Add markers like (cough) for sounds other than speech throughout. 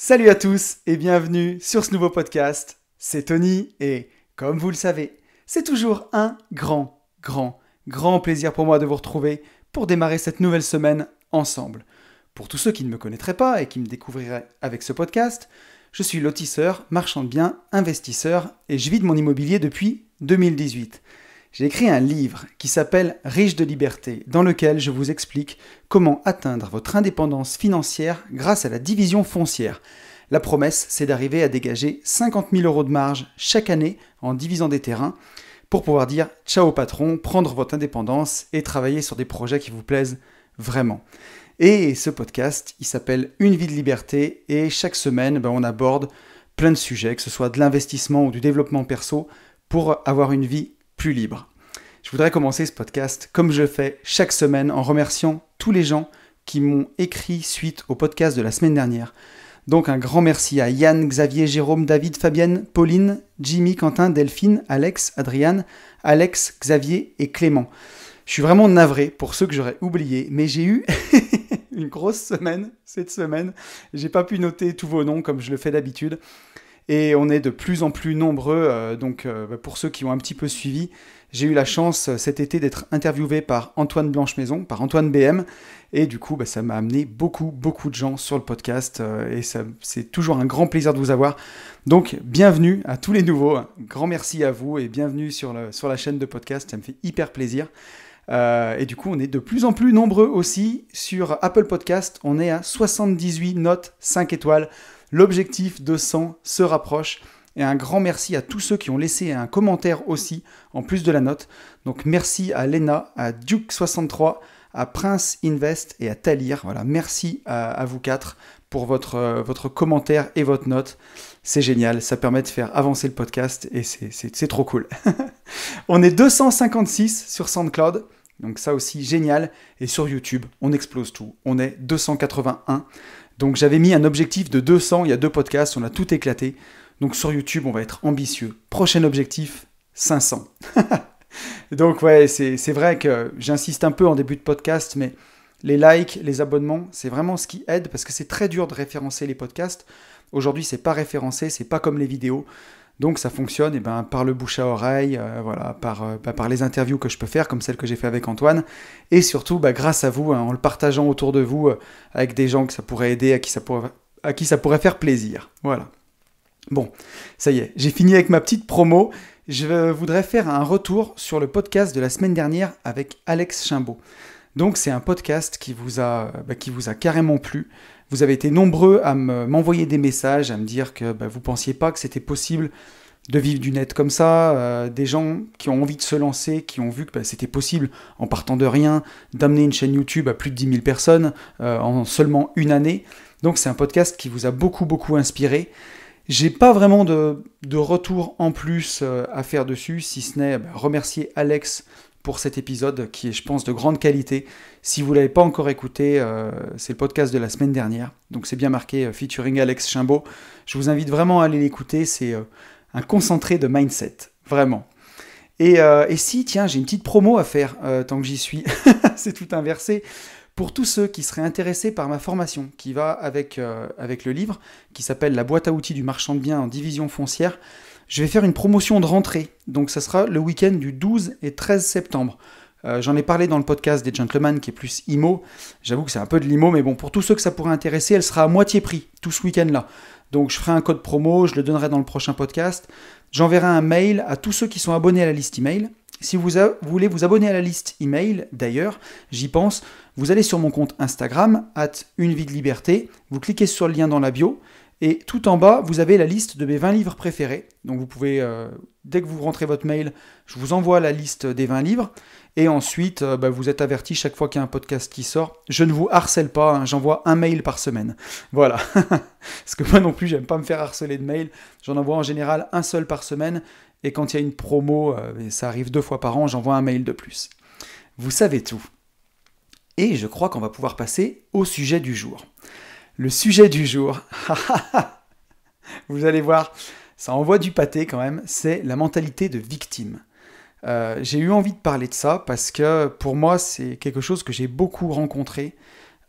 Salut à tous et bienvenue sur ce nouveau podcast. C'est Tony et comme vous le savez, c'est toujours un grand, grand, grand plaisir pour moi de vous retrouver pour démarrer cette nouvelle semaine ensemble. Pour tous ceux qui ne me connaîtraient pas et qui me découvriraient avec ce podcast, je suis lotisseur, marchand de biens, investisseur et je vis de mon immobilier depuis 2018 j'ai écrit un livre qui s'appelle Riche de liberté, dans lequel je vous explique comment atteindre votre indépendance financière grâce à la division foncière. La promesse, c'est d'arriver à dégager 50 000 euros de marge chaque année en divisant des terrains pour pouvoir dire ciao patron, prendre votre indépendance et travailler sur des projets qui vous plaisent vraiment. Et ce podcast, il s'appelle Une vie de liberté et chaque semaine, ben, on aborde plein de sujets, que ce soit de l'investissement ou du développement perso, pour avoir une vie plus libre. Je voudrais commencer ce podcast comme je fais chaque semaine en remerciant tous les gens qui m'ont écrit suite au podcast de la semaine dernière. Donc un grand merci à Yann, Xavier, Jérôme, David, Fabienne, Pauline, Jimmy, Quentin, Delphine, Alex, Adriane, Alex, Xavier et Clément. Je suis vraiment navré pour ceux que j'aurais oubliés, mais j'ai eu (laughs) une grosse semaine cette semaine. J'ai pas pu noter tous vos noms comme je le fais d'habitude. Et on est de plus en plus nombreux. Euh, donc, euh, bah, pour ceux qui ont un petit peu suivi, j'ai eu la chance euh, cet été d'être interviewé par Antoine Blanche-Maison, par Antoine BM. Et du coup, bah, ça m'a amené beaucoup, beaucoup de gens sur le podcast. et c'est toujours un grand plaisir de vous avoir. Donc, bienvenue à tous les nouveaux. grand merci à vous et bienvenue sur, le, sur la chaîne de podcast. Ça me fait hyper plaisir. et du coup, on est de plus en plus nombreux aussi sur Apple Podcast. On est à 78 notes 5 étoiles. L'objectif de 100 se rapproche. Et un grand merci à tous ceux qui ont laissé un commentaire aussi, en plus de la note. Donc merci à Lena, à Duke63, à Prince Invest et à Talir. Voilà, merci à, vous quatre pour votre, euh, votre commentaire et votre note. C'est génial, ça permet de faire avancer le podcast et c'est trop cool. (laughs) on est 256 sur SoundCloud, donc ça aussi génial. Et sur YouTube, on explose tout. On est 281. Donc j'avais mis un objectif de 200, il y a deux podcasts, on a tout éclaté. Donc sur YouTube, on va être ambitieux. Prochain objectif, 500. (laughs) Donc ouais, c'est vrai que j'insiste un peu en début de podcast, mais les likes, les abonnements, c'est vraiment ce qui aide parce que c'est très dur de référencer les podcasts. Aujourd'hui, c'est pas référencé, c'est pas comme les vidéos. Donc ça fonctionne et eh ben, par le bouche à oreille, euh, voilà, euh, bah, par, les interviews que je peux faire, comme celle que j'ai fait avec Antoine, et surtout bah, grâce à vous, hein, en le partageant autour de vous euh, avec des gens que ça pourrait aider, à qui ça pourrait, faire plaisir. Voilà. Bon, ça y est, j'ai fini avec ma petite promo. Je voudrais faire un retour sur le podcast de la semaine dernière avec Alex Chimbaud. Donc c'est un podcast qui vous a bah, carrément plu. Vous avez été nombreux à m'envoyer des messages, à me dire que bah, vous ne pensiez pas que c'était possible de vivre du net comme ça, euh, des gens qui ont envie de se lancer, qui ont vu que bah, c'était possible, en partant de rien, d'amener une chaîne YouTube à plus de 10 000 personnes euh, en seulement une année. Donc c'est un podcast qui vous a beaucoup beaucoup inspiré. J'ai pas vraiment de, retour en plus euh, à faire dessus, si ce n'est bah, remercier Alex pour cet épisode qui est, je pense, de grande qualité. Si vous ne l'avez pas encore écouté, euh, c'est le podcast de la semaine dernière. Donc c'est bien marqué euh, featuring Alex Chimbaud. Je vous invite vraiment à aller l'écouter. C'est euh, un concentré de mindset, vraiment. Et, et si, tiens, j'ai une petite promo à faire tant que j'y suis. (laughs) c'est tout inversé. Pour tous ceux qui seraient intéressés par ma formation qui va avec, avec le livre, qui s'appelle La boîte à outils du marchand de biens en division foncière, je vais faire une promotion de rentrée, donc ça sera le week-end du 12 et 13 septembre. Euh, j'en ai parlé dans le podcast des Gentlemen qui est plus IMO. J'avoue que c'est un peu de l'IMO, mais bon, pour tous ceux que ça pourrait intéresser, elle sera à moitié prix tout ce week-end-là. Donc je ferai un code promo, je le donnerai dans le prochain podcast. J'enverrai un mail à tous ceux qui sont abonnés à la liste email. Si vous, voulez vous abonner à la liste email, d'ailleurs, j'y pense, vous allez sur mon compte Instagram, at une vie de liberté, vous cliquez sur le lien dans la bio, et tout en bas, vous avez la liste de mes 20 livres préférés. Donc vous pouvez, euh, dès que vous rentrez votre mail, je vous envoie la liste des 20 livres. Et ensuite, euh, bah, vous êtes averti chaque fois qu'il y a un podcast qui sort. Je ne vous harcèle pas, hein, j'envoie un mail par semaine. (laughs) Voilà. (laughs) Parce que moi non plus, j'aime pas me faire harceler de mails. J'en envoie en général un seul par semaine. Et quand il y a une promo, euh, ça arrive deux fois par an, j'envoie un mail de plus. Vous savez tout. Et je crois qu'on va pouvoir passer au sujet du jour le sujet du jour. (laughs) Vous allez voir, ça envoie du pâté quand même, c'est la mentalité de victime. Euh, j'ai eu envie de parler de ça parce que pour moi c'est quelque chose que j'ai beaucoup rencontré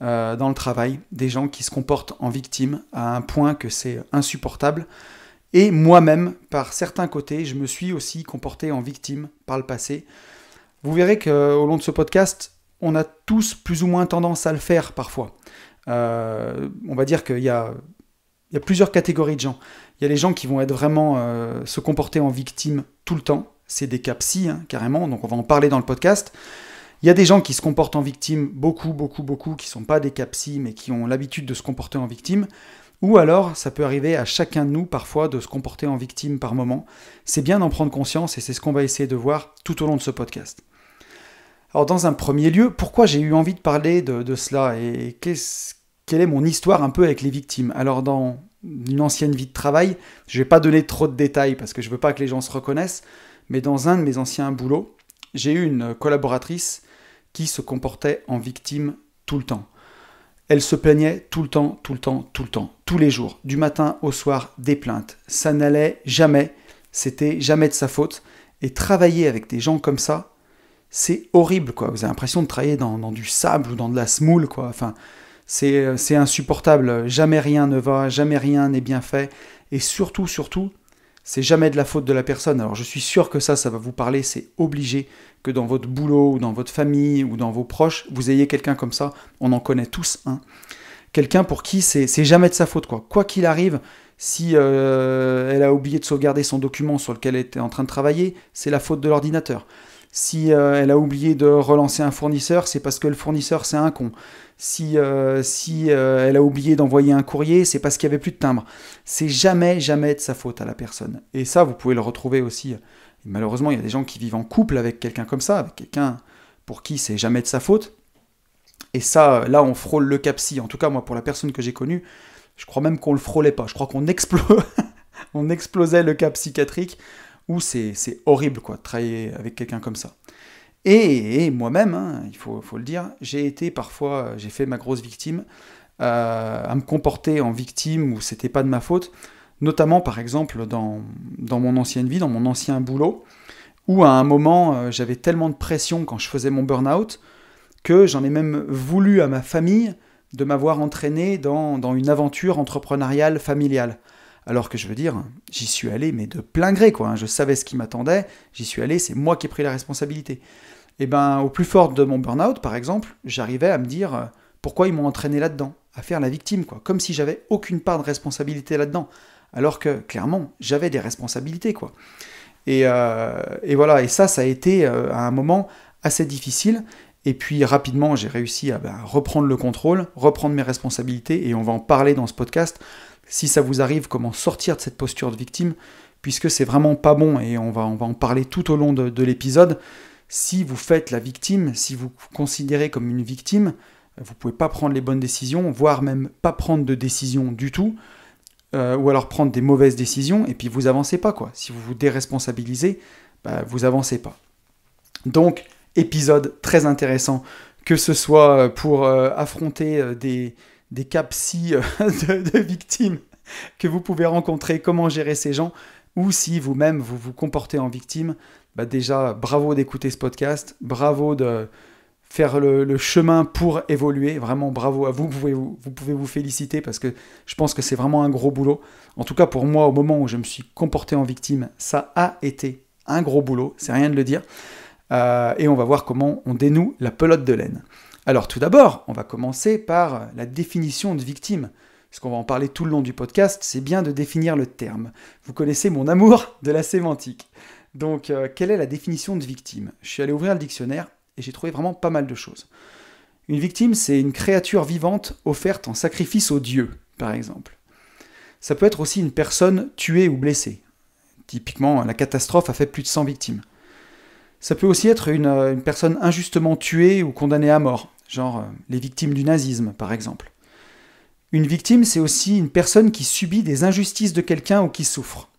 euh, dans le travail, des gens qui se comportent en victime à un point que c'est insupportable. Et moi-même, par certains côtés, je me suis aussi comporté en victime par le passé. Vous verrez qu'au long de ce podcast, on a tous plus ou moins tendance à le faire parfois. Euh, on va dire qu'il y a plusieurs catégories de gens. Il y a les gens qui vont être vraiment euh, se comporter en victime tout le temps. C'est des cas hein, carrément, donc on va en parler dans le podcast. Il y a des gens qui se comportent en victime, beaucoup, beaucoup, beaucoup, qui ne sont pas des cas mais qui ont l'habitude de se comporter en victime. Ou alors, ça peut arriver à chacun de nous parfois de se comporter en victime par moment. C'est bien d'en prendre conscience et c'est ce qu'on va essayer de voir tout au long de ce podcast. Alors dans un premier lieu, pourquoi j'ai eu envie de parler de, cela et quelle est mon histoire un peu avec les victimes Alors dans une ancienne vie de travail, je ne vais pas donner trop de détails parce que je ne veux pas que les gens se reconnaissent, mais dans un de mes anciens boulots, j'ai eu une collaboratrice qui se comportait en victime tout le temps. Elle se plaignait tout le temps, tout le temps, tout le temps, tous les jours, du matin au soir, des plaintes. Ça n'allait jamais, c'était jamais de sa faute. Et travailler avec des gens comme ça, c'est horrible, quoi. Vous avez l'impression de travailler dans, du sable ou dans de la smoule, quoi. Enfin, euh, c'est insupportable. Jamais rien ne va, jamais rien n'est bien fait. Et surtout, surtout, c'est jamais de la faute de la personne. Alors je suis sûr que ça, ça va vous parler, c'est obligé que dans votre boulot ou dans votre famille ou dans vos proches, vous ayez quelqu'un comme ça. On en connaît tous un. Quelqu'un pour qui c'est jamais de sa faute, quoi. Quoi qu'il arrive, si euh, elle a oublié de sauvegarder son document sur lequel elle était en train de travailler, c'est la faute de l'ordinateur. Si euh, elle a oublié de relancer un fournisseur, c'est parce que le fournisseur, c'est un con. Si, euh, euh, elle a oublié d'envoyer un courrier, c'est parce qu'il n'y avait plus de timbre. C'est jamais, jamais de sa faute à la personne. Et ça, vous pouvez le retrouver aussi. malheureusement, il y a des gens qui vivent en couple avec quelqu'un comme ça, avec quelqu'un pour qui c'est jamais de sa faute. Et ça, là, on frôle le capsi. En tout cas, moi, pour la personne que j'ai connue, je crois même qu'on le frôlait pas. Je crois qu'on (laughs) explosait le cap psychiatrique où c'est horrible quoi, de travailler avec quelqu'un comme ça. Et, moi-même, hein, il faut, le dire, j'ai été parfois, j'ai fait ma grosse victime, euh, à me comporter en victime où c'était pas de ma faute, notamment par exemple dans, mon ancienne vie, dans mon ancien boulot, où à un moment euh, j'avais tellement de pression quand je faisais mon burn-out que j'en ai même voulu à ma famille de m'avoir entraîné dans, une aventure entrepreneuriale familiale. Alors que je veux dire, j'y suis allé, mais de plein gré, quoi. Hein. Je savais ce qui m'attendait, j'y suis allé, c'est moi qui ai pris la responsabilité. Et eh ben, au plus fort de mon burn-out, par exemple, j'arrivais à me dire euh, pourquoi ils m'ont entraîné là-dedans, à faire la victime, quoi. Comme si j'avais aucune part de responsabilité là-dedans. Alors que, clairement, j'avais des responsabilités, quoi. Et, euh, voilà, et ça, ça a été euh, à un moment assez difficile. Et puis rapidement, j'ai réussi à ben, reprendre le contrôle, reprendre mes responsabilités, et on va en parler dans ce podcast si ça vous arrive, comment sortir de cette posture de victime, puisque c'est vraiment pas bon, et on va, on va en parler tout au long de, l'épisode. Si vous faites la victime, si vous vous considérez comme une victime, vous pouvez pas prendre les bonnes décisions, voire même pas prendre de décisions du tout, euh, ou alors prendre des mauvaises décisions, et puis vous avancez pas, quoi. Si vous vous déresponsabilisez, bah, vous avancez pas. Donc, épisode très intéressant, que ce soit pour euh, affronter euh, des, des cas euh, (laughs) de, victimes que vous pouvez rencontrer, comment gérer ces gens, ou si vous-même vous vous comportez en victime, bah déjà bravo d'écouter ce podcast, bravo de faire le, chemin pour évoluer, vraiment bravo à vous, vous pouvez vous, féliciter parce que je pense que c'est vraiment un gros boulot. En tout cas pour moi, au moment où je me suis comporté en victime, ça a été un gros boulot, c'est rien de le dire. Euh, et on va voir comment on dénoue la pelote de laine. Alors tout d'abord, on va commencer par la définition de victime. Parce qu'on va en parler tout le long du podcast, c'est bien de définir le terme. Vous connaissez mon amour de la sémantique. Donc, euh, quelle est la définition de victime Je suis allé ouvrir le dictionnaire et j'ai trouvé vraiment pas mal de choses. Une victime, c'est une créature vivante offerte en sacrifice aux dieux, par exemple. Ça peut être aussi une personne tuée ou blessée. Typiquement, la catastrophe a fait plus de 100 victimes. Ça peut aussi être euh, une personne injustement tuée ou condamnée à mort genre euh, les victimes du nazisme par exemple. Une victime, c'est aussi une personne qui subit des injustices de quelqu'un ou qui souffre.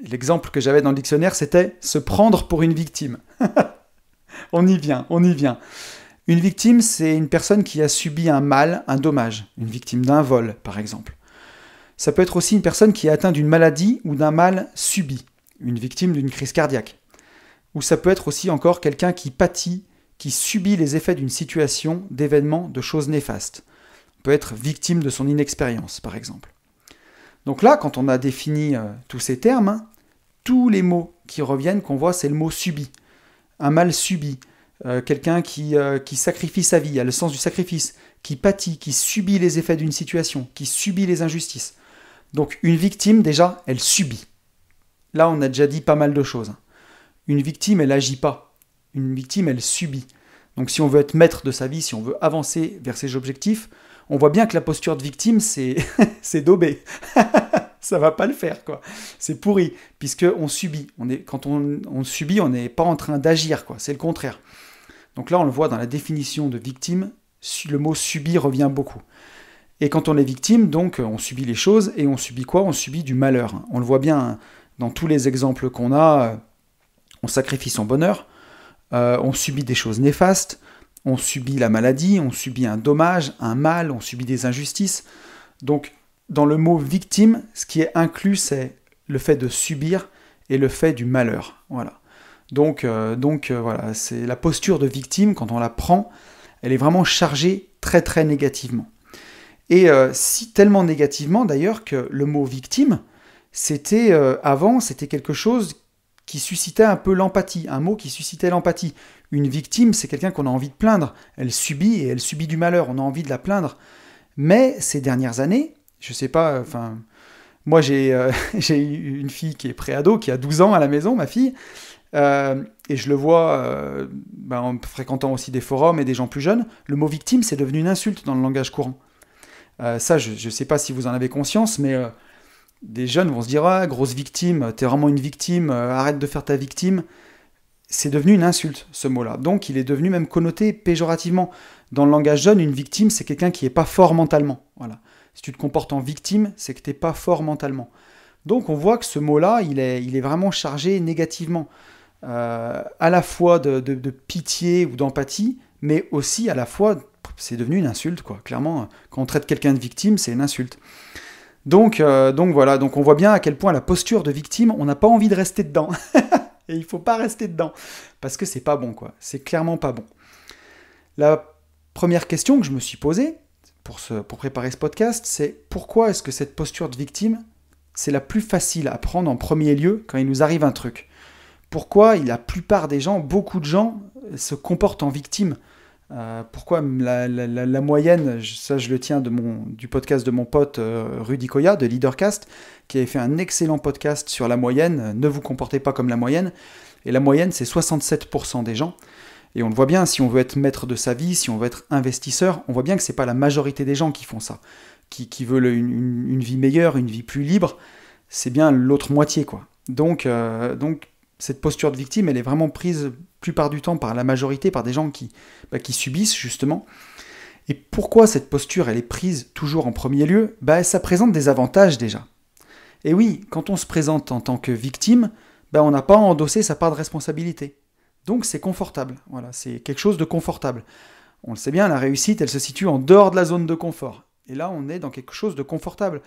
L'exemple que j'avais dans le dictionnaire, c'était se prendre pour une victime. (laughs) on y vient, on y vient. Une victime, c'est une personne qui a subi un mal, un dommage, une victime d'un vol, par exemple. Ça peut être aussi une personne qui est atteinte d'une maladie ou d'un mal subi, une victime d'une crise cardiaque. Ou ça peut être aussi encore quelqu'un qui pâtit qui subit les effets d'une situation, d'événements, de choses néfastes. On peut être victime de son inexpérience, par exemple. Donc là, quand on a défini euh, tous ces termes, hein, tous les mots qui reviennent, qu'on voit, c'est le mot subi. Un mal subi, euh, quelqu'un qui, euh, qui sacrifie sa vie, a le sens du sacrifice, qui pâtit, qui subit les effets d'une situation, qui subit les injustices. Donc une victime, déjà, elle subit. Là, on a déjà dit pas mal de choses. Hein. Une victime, elle n'agit pas. Une victime, elle subit. Donc si on veut être maître de sa vie, si on veut avancer vers ses objectifs, on voit bien que la posture de victime, c'est (laughs) d'obé. (laughs) Ça va pas le faire, quoi. C'est pourri, puisque on subit. On est, quand on, on subit, on n'est pas en train d'agir, quoi. C'est le contraire. Donc là, on le voit dans la définition de victime, le mot subit revient beaucoup. Et quand on est victime, donc euh, on subit les choses, et on subit quoi On subit du malheur. On le voit bien hein. dans tous les exemples qu'on a, euh, on sacrifie son bonheur, euh, on subit des choses néfastes, on subit la maladie, on subit un dommage, un mal, on subit des injustices. Donc dans le mot victime, ce qui est inclus, c'est le fait de subir et le fait du malheur. Voilà. Donc, euh, donc euh, voilà, c'est la posture de victime, quand on la prend, elle est vraiment chargée très très négativement. Et si tellement négativement d'ailleurs que le mot victime, c'était avant, c'était quelque chose qui suscitait un peu l'empathie, un mot qui suscitait l'empathie. Une victime, c'est quelqu'un qu'on a envie de plaindre. Elle subit et elle subit du malheur, on a envie de la plaindre. Mais ces dernières années, je sais pas, euh, enfin, moi j'ai euh, (laughs) une fille qui est préado, qui a 12 ans à la maison, ma fille, euh, et je le vois ben, en fréquentant aussi des forums et des gens plus jeunes, le mot victime, c'est devenu une insulte dans le langage courant. ça, je ne sais pas si vous en avez conscience, mais des jeunes vont se dire ah, grosse victime, t'es vraiment une victime, euh, arrête de faire ta victime. C'est devenu une insulte, ce mot-là. Donc il est devenu même connoté péjorativement. Dans le langage jeune, une victime, c'est quelqu'un qui n'est pas fort mentalement. Voilà. Si tu te comportes en victime, c'est que t'es pas fort mentalement. Donc on voit que ce mot-là, il est, il est vraiment chargé négativement, euh, à la fois de, de pitié ou d'empathie, mais aussi à la fois, c'est devenu une insulte, quoi. Clairement, quand on traite quelqu'un de victime, c'est une insulte. Euh, donc, voilà, donc on voit bien à quel point la posture de victime, on n'a pas envie de rester dedans. (laughs) Et il ne faut pas rester dedans. Parce que c'est pas bon, quoi. C'est clairement pas bon. La première question que je me suis posée pour préparer ce podcast, c'est pourquoi est-ce que cette posture de victime, c'est la plus facile à prendre en premier lieu quand il nous arrive un truc Pourquoi la plupart des gens, beaucoup de gens, se comportent en victime euh, pourquoi la, moyenne, ça je le tiens de mon, du podcast de mon pote euh, Rudy Koya de Leadercast, qui avait fait un excellent podcast sur la moyenne, euh, ne vous comportez pas comme la moyenne, et la moyenne c'est 67% des gens. Et on le voit bien, si on veut être maître de sa vie, si on veut être investisseur, on voit bien que c'est pas la majorité des gens qui font ça, qui, veulent une, vie meilleure, une vie plus libre, c'est bien l'autre moitié quoi. Donc, donc cette posture de victime, elle est vraiment prise plupart du temps par la majorité, par des gens qui, bah, subissent justement. Et pourquoi cette posture, elle est prise toujours en premier lieu bah, Ça présente des avantages déjà. Et oui, quand on se présente en tant que victime, bah, on n'a pas endossé sa part de responsabilité. Donc c'est confortable, voilà, c'est quelque chose de confortable. On le sait bien, la réussite, elle se situe en dehors de la zone de confort. Et là, on est dans quelque chose de confortable.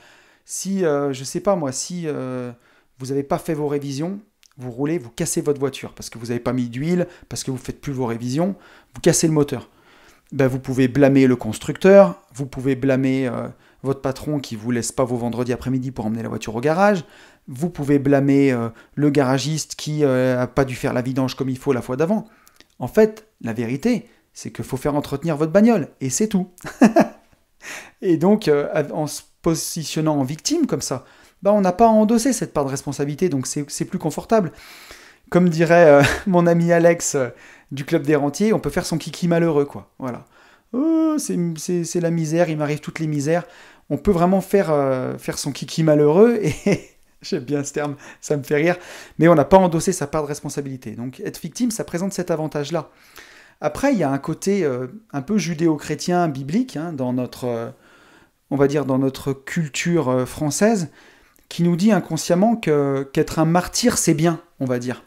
Si, je euh, je sais pas moi, si euh, vous n'avez pas fait vos révisions, vous roulez, vous cassez votre voiture parce que vous n'avez pas mis d'huile, parce que vous ne faites plus vos révisions, vous cassez le moteur. Ben, vous pouvez blâmer le constructeur, vous pouvez blâmer euh, votre patron qui vous laisse pas vos vendredis après-midi pour emmener la voiture au garage, vous pouvez blâmer euh, le garagiste qui n'a euh, pas dû faire la vidange comme il faut la fois d'avant. En fait, la vérité, c'est qu'il faut faire entretenir votre bagnole, et c'est tout. (laughs) et donc, en se positionnant en victime comme ça, bah, on n'a pas endossé cette part de responsabilité, donc c'est plus confortable. Comme dirait euh, (laughs) mon ami Alex euh, du Club des Rentiers, on peut faire son kiki malheureux, quoi. Voilà. Oh, c'est la misère, il m'arrive toutes les misères. On peut vraiment faire, euh, faire son kiki malheureux, et (laughs) j'aime bien ce terme, ça me fait rire, mais on n'a pas endossé sa part de responsabilité. Donc être victime, ça présente cet avantage-là. Après, il y a un côté un peu judéo-chrétien, biblique, hein, dans notre on va dire, dans notre culture française, qui nous dit inconsciemment que, qu'être un martyr, c'est bien, on va dire.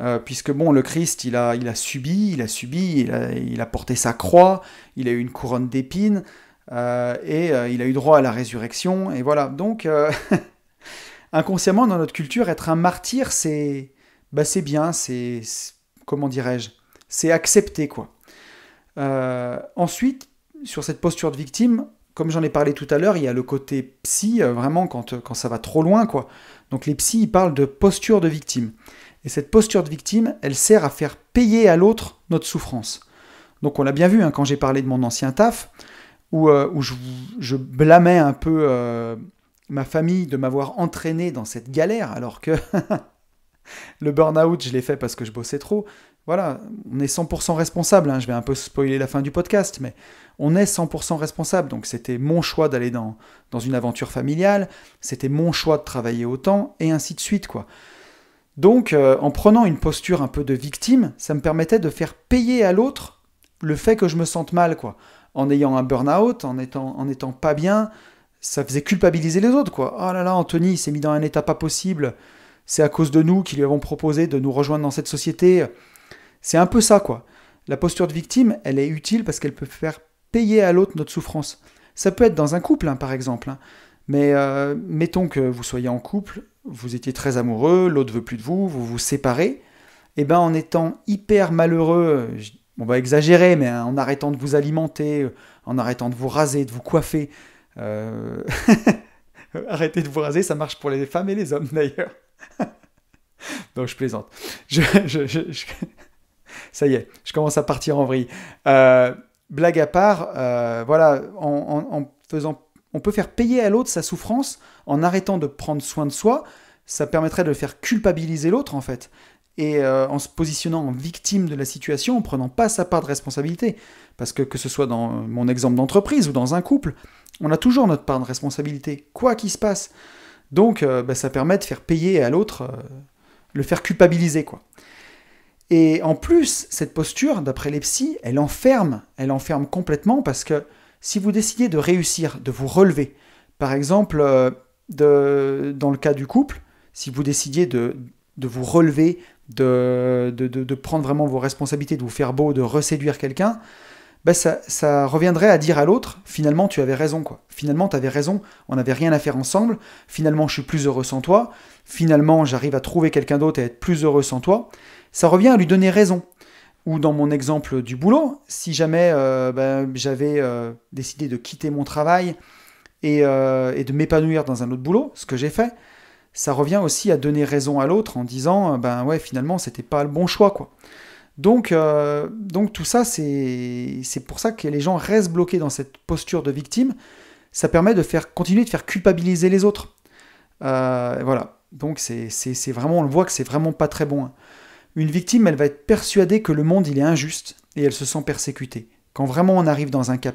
Euh, puisque bon, le Christ, il a, il a subi, il a subi, il a, porté sa croix, il a eu une couronne d'épines, euh, et euh, il a eu droit à la résurrection, et voilà. Donc, (laughs) inconsciemment, dans notre culture, être un martyr, c'est bah, c'est bien, c'est, comment dirais-je, c'est accepté, quoi. ensuite, sur cette posture de victime, comme j'en ai parlé tout à l'heure, il y a le côté psy, euh, vraiment euh, quand, ça va trop loin, quoi. Donc les psys, ils parlent de posture de victime. Et cette posture de victime, elle sert à faire payer à l'autre notre souffrance. Donc on l'a bien vu hein, quand j'ai parlé de mon ancien taf, où, euh, je, blâmais un peu ma famille de m'avoir entraîné dans cette galère, alors que (laughs) le burn-out, je l'ai fait parce que je bossais trop, voilà, on est 100% responsable. Hein, je vais un peu spoiler la fin du podcast, mais on est 100% responsable. Donc c'était mon choix d'aller dans, dans une aventure familiale, c'était mon choix de travailler autant, et ainsi de suite, quoi. Donc, euh, en prenant une posture un peu de victime, ça me permettait de faire payer à l'autre le fait que je me sente mal, quoi. En ayant un burn-out, en étant, en étant pas bien, ça faisait culpabiliser les autres, quoi. Oh là là, Anthony, s'est mis dans un état pas possible. C'est à cause de nous qui lui avons proposé de nous rejoindre dans cette société. C'est un peu ça, quoi. La posture de victime, elle est utile parce qu'elle peut faire payer à l'autre notre souffrance. Ça peut être dans un couple, hein, par exemple. Hein. Mais euh, mettons que vous soyez en couple, vous étiez très amoureux, l'autre veut plus de vous, vous vous séparez. Et eh bien, en étant hyper malheureux, on va exagérer, mais hein, en arrêtant de vous alimenter, euh, en arrêtant de vous raser, de vous coiffer. Euh, (laughs) Arrêtez de vous raser, ça marche pour les femmes et les hommes d'ailleurs. (laughs) Donc je plaisante. je... (laughs) Ça y est, je commence à partir en vrille. Euh, blague à part, euh, voilà, en, on peut faire payer à l'autre sa souffrance en arrêtant de prendre soin de soi. Ça permettrait de faire culpabiliser l'autre en fait, et euh, en se positionnant en victime de la situation, en prenant pas sa part de responsabilité. Parce que que ce soit dans mon exemple d'entreprise ou dans un couple, on a toujours notre part de responsabilité, quoi qu'il se passe. Donc, bah, ça permet de faire payer à l'autre, le faire culpabiliser quoi. Et en plus, cette posture, d'après les psys, elle enferme, elle enferme complètement parce que si vous décidez de réussir, de vous relever, par exemple, euh, dans le cas du couple, si vous décidiez de, vous relever, de, prendre vraiment vos responsabilités, de vous faire beau, de reséduire quelqu'un, ben ça, reviendrait à dire à l'autre, finalement tu avais raison quoi. Finalement tu avais raison, on n'avait rien à faire ensemble, finalement je suis plus heureux sans toi, finalement j'arrive à trouver quelqu'un d'autre et à être plus heureux sans toi ça revient à lui donner raison. Ou dans mon exemple du boulot, si jamais euh, ben, j'avais euh, décidé de quitter mon travail euh, et, de m'épanouir dans un autre boulot, ce que j'ai fait, ça revient aussi à donner raison à l'autre en disant ben ouais finalement c'était pas le bon choix quoi. Donc, donc tout ça, c'est pour ça que les gens restent bloqués dans cette posture de victime. Ça permet de faire continuer de faire culpabiliser les autres. voilà. Donc c'est vraiment, on le voit que c'est vraiment pas très bon. Hein. Une victime, elle va être persuadée que le monde il est injuste et elle se sent persécutée. Quand vraiment on arrive dans un cas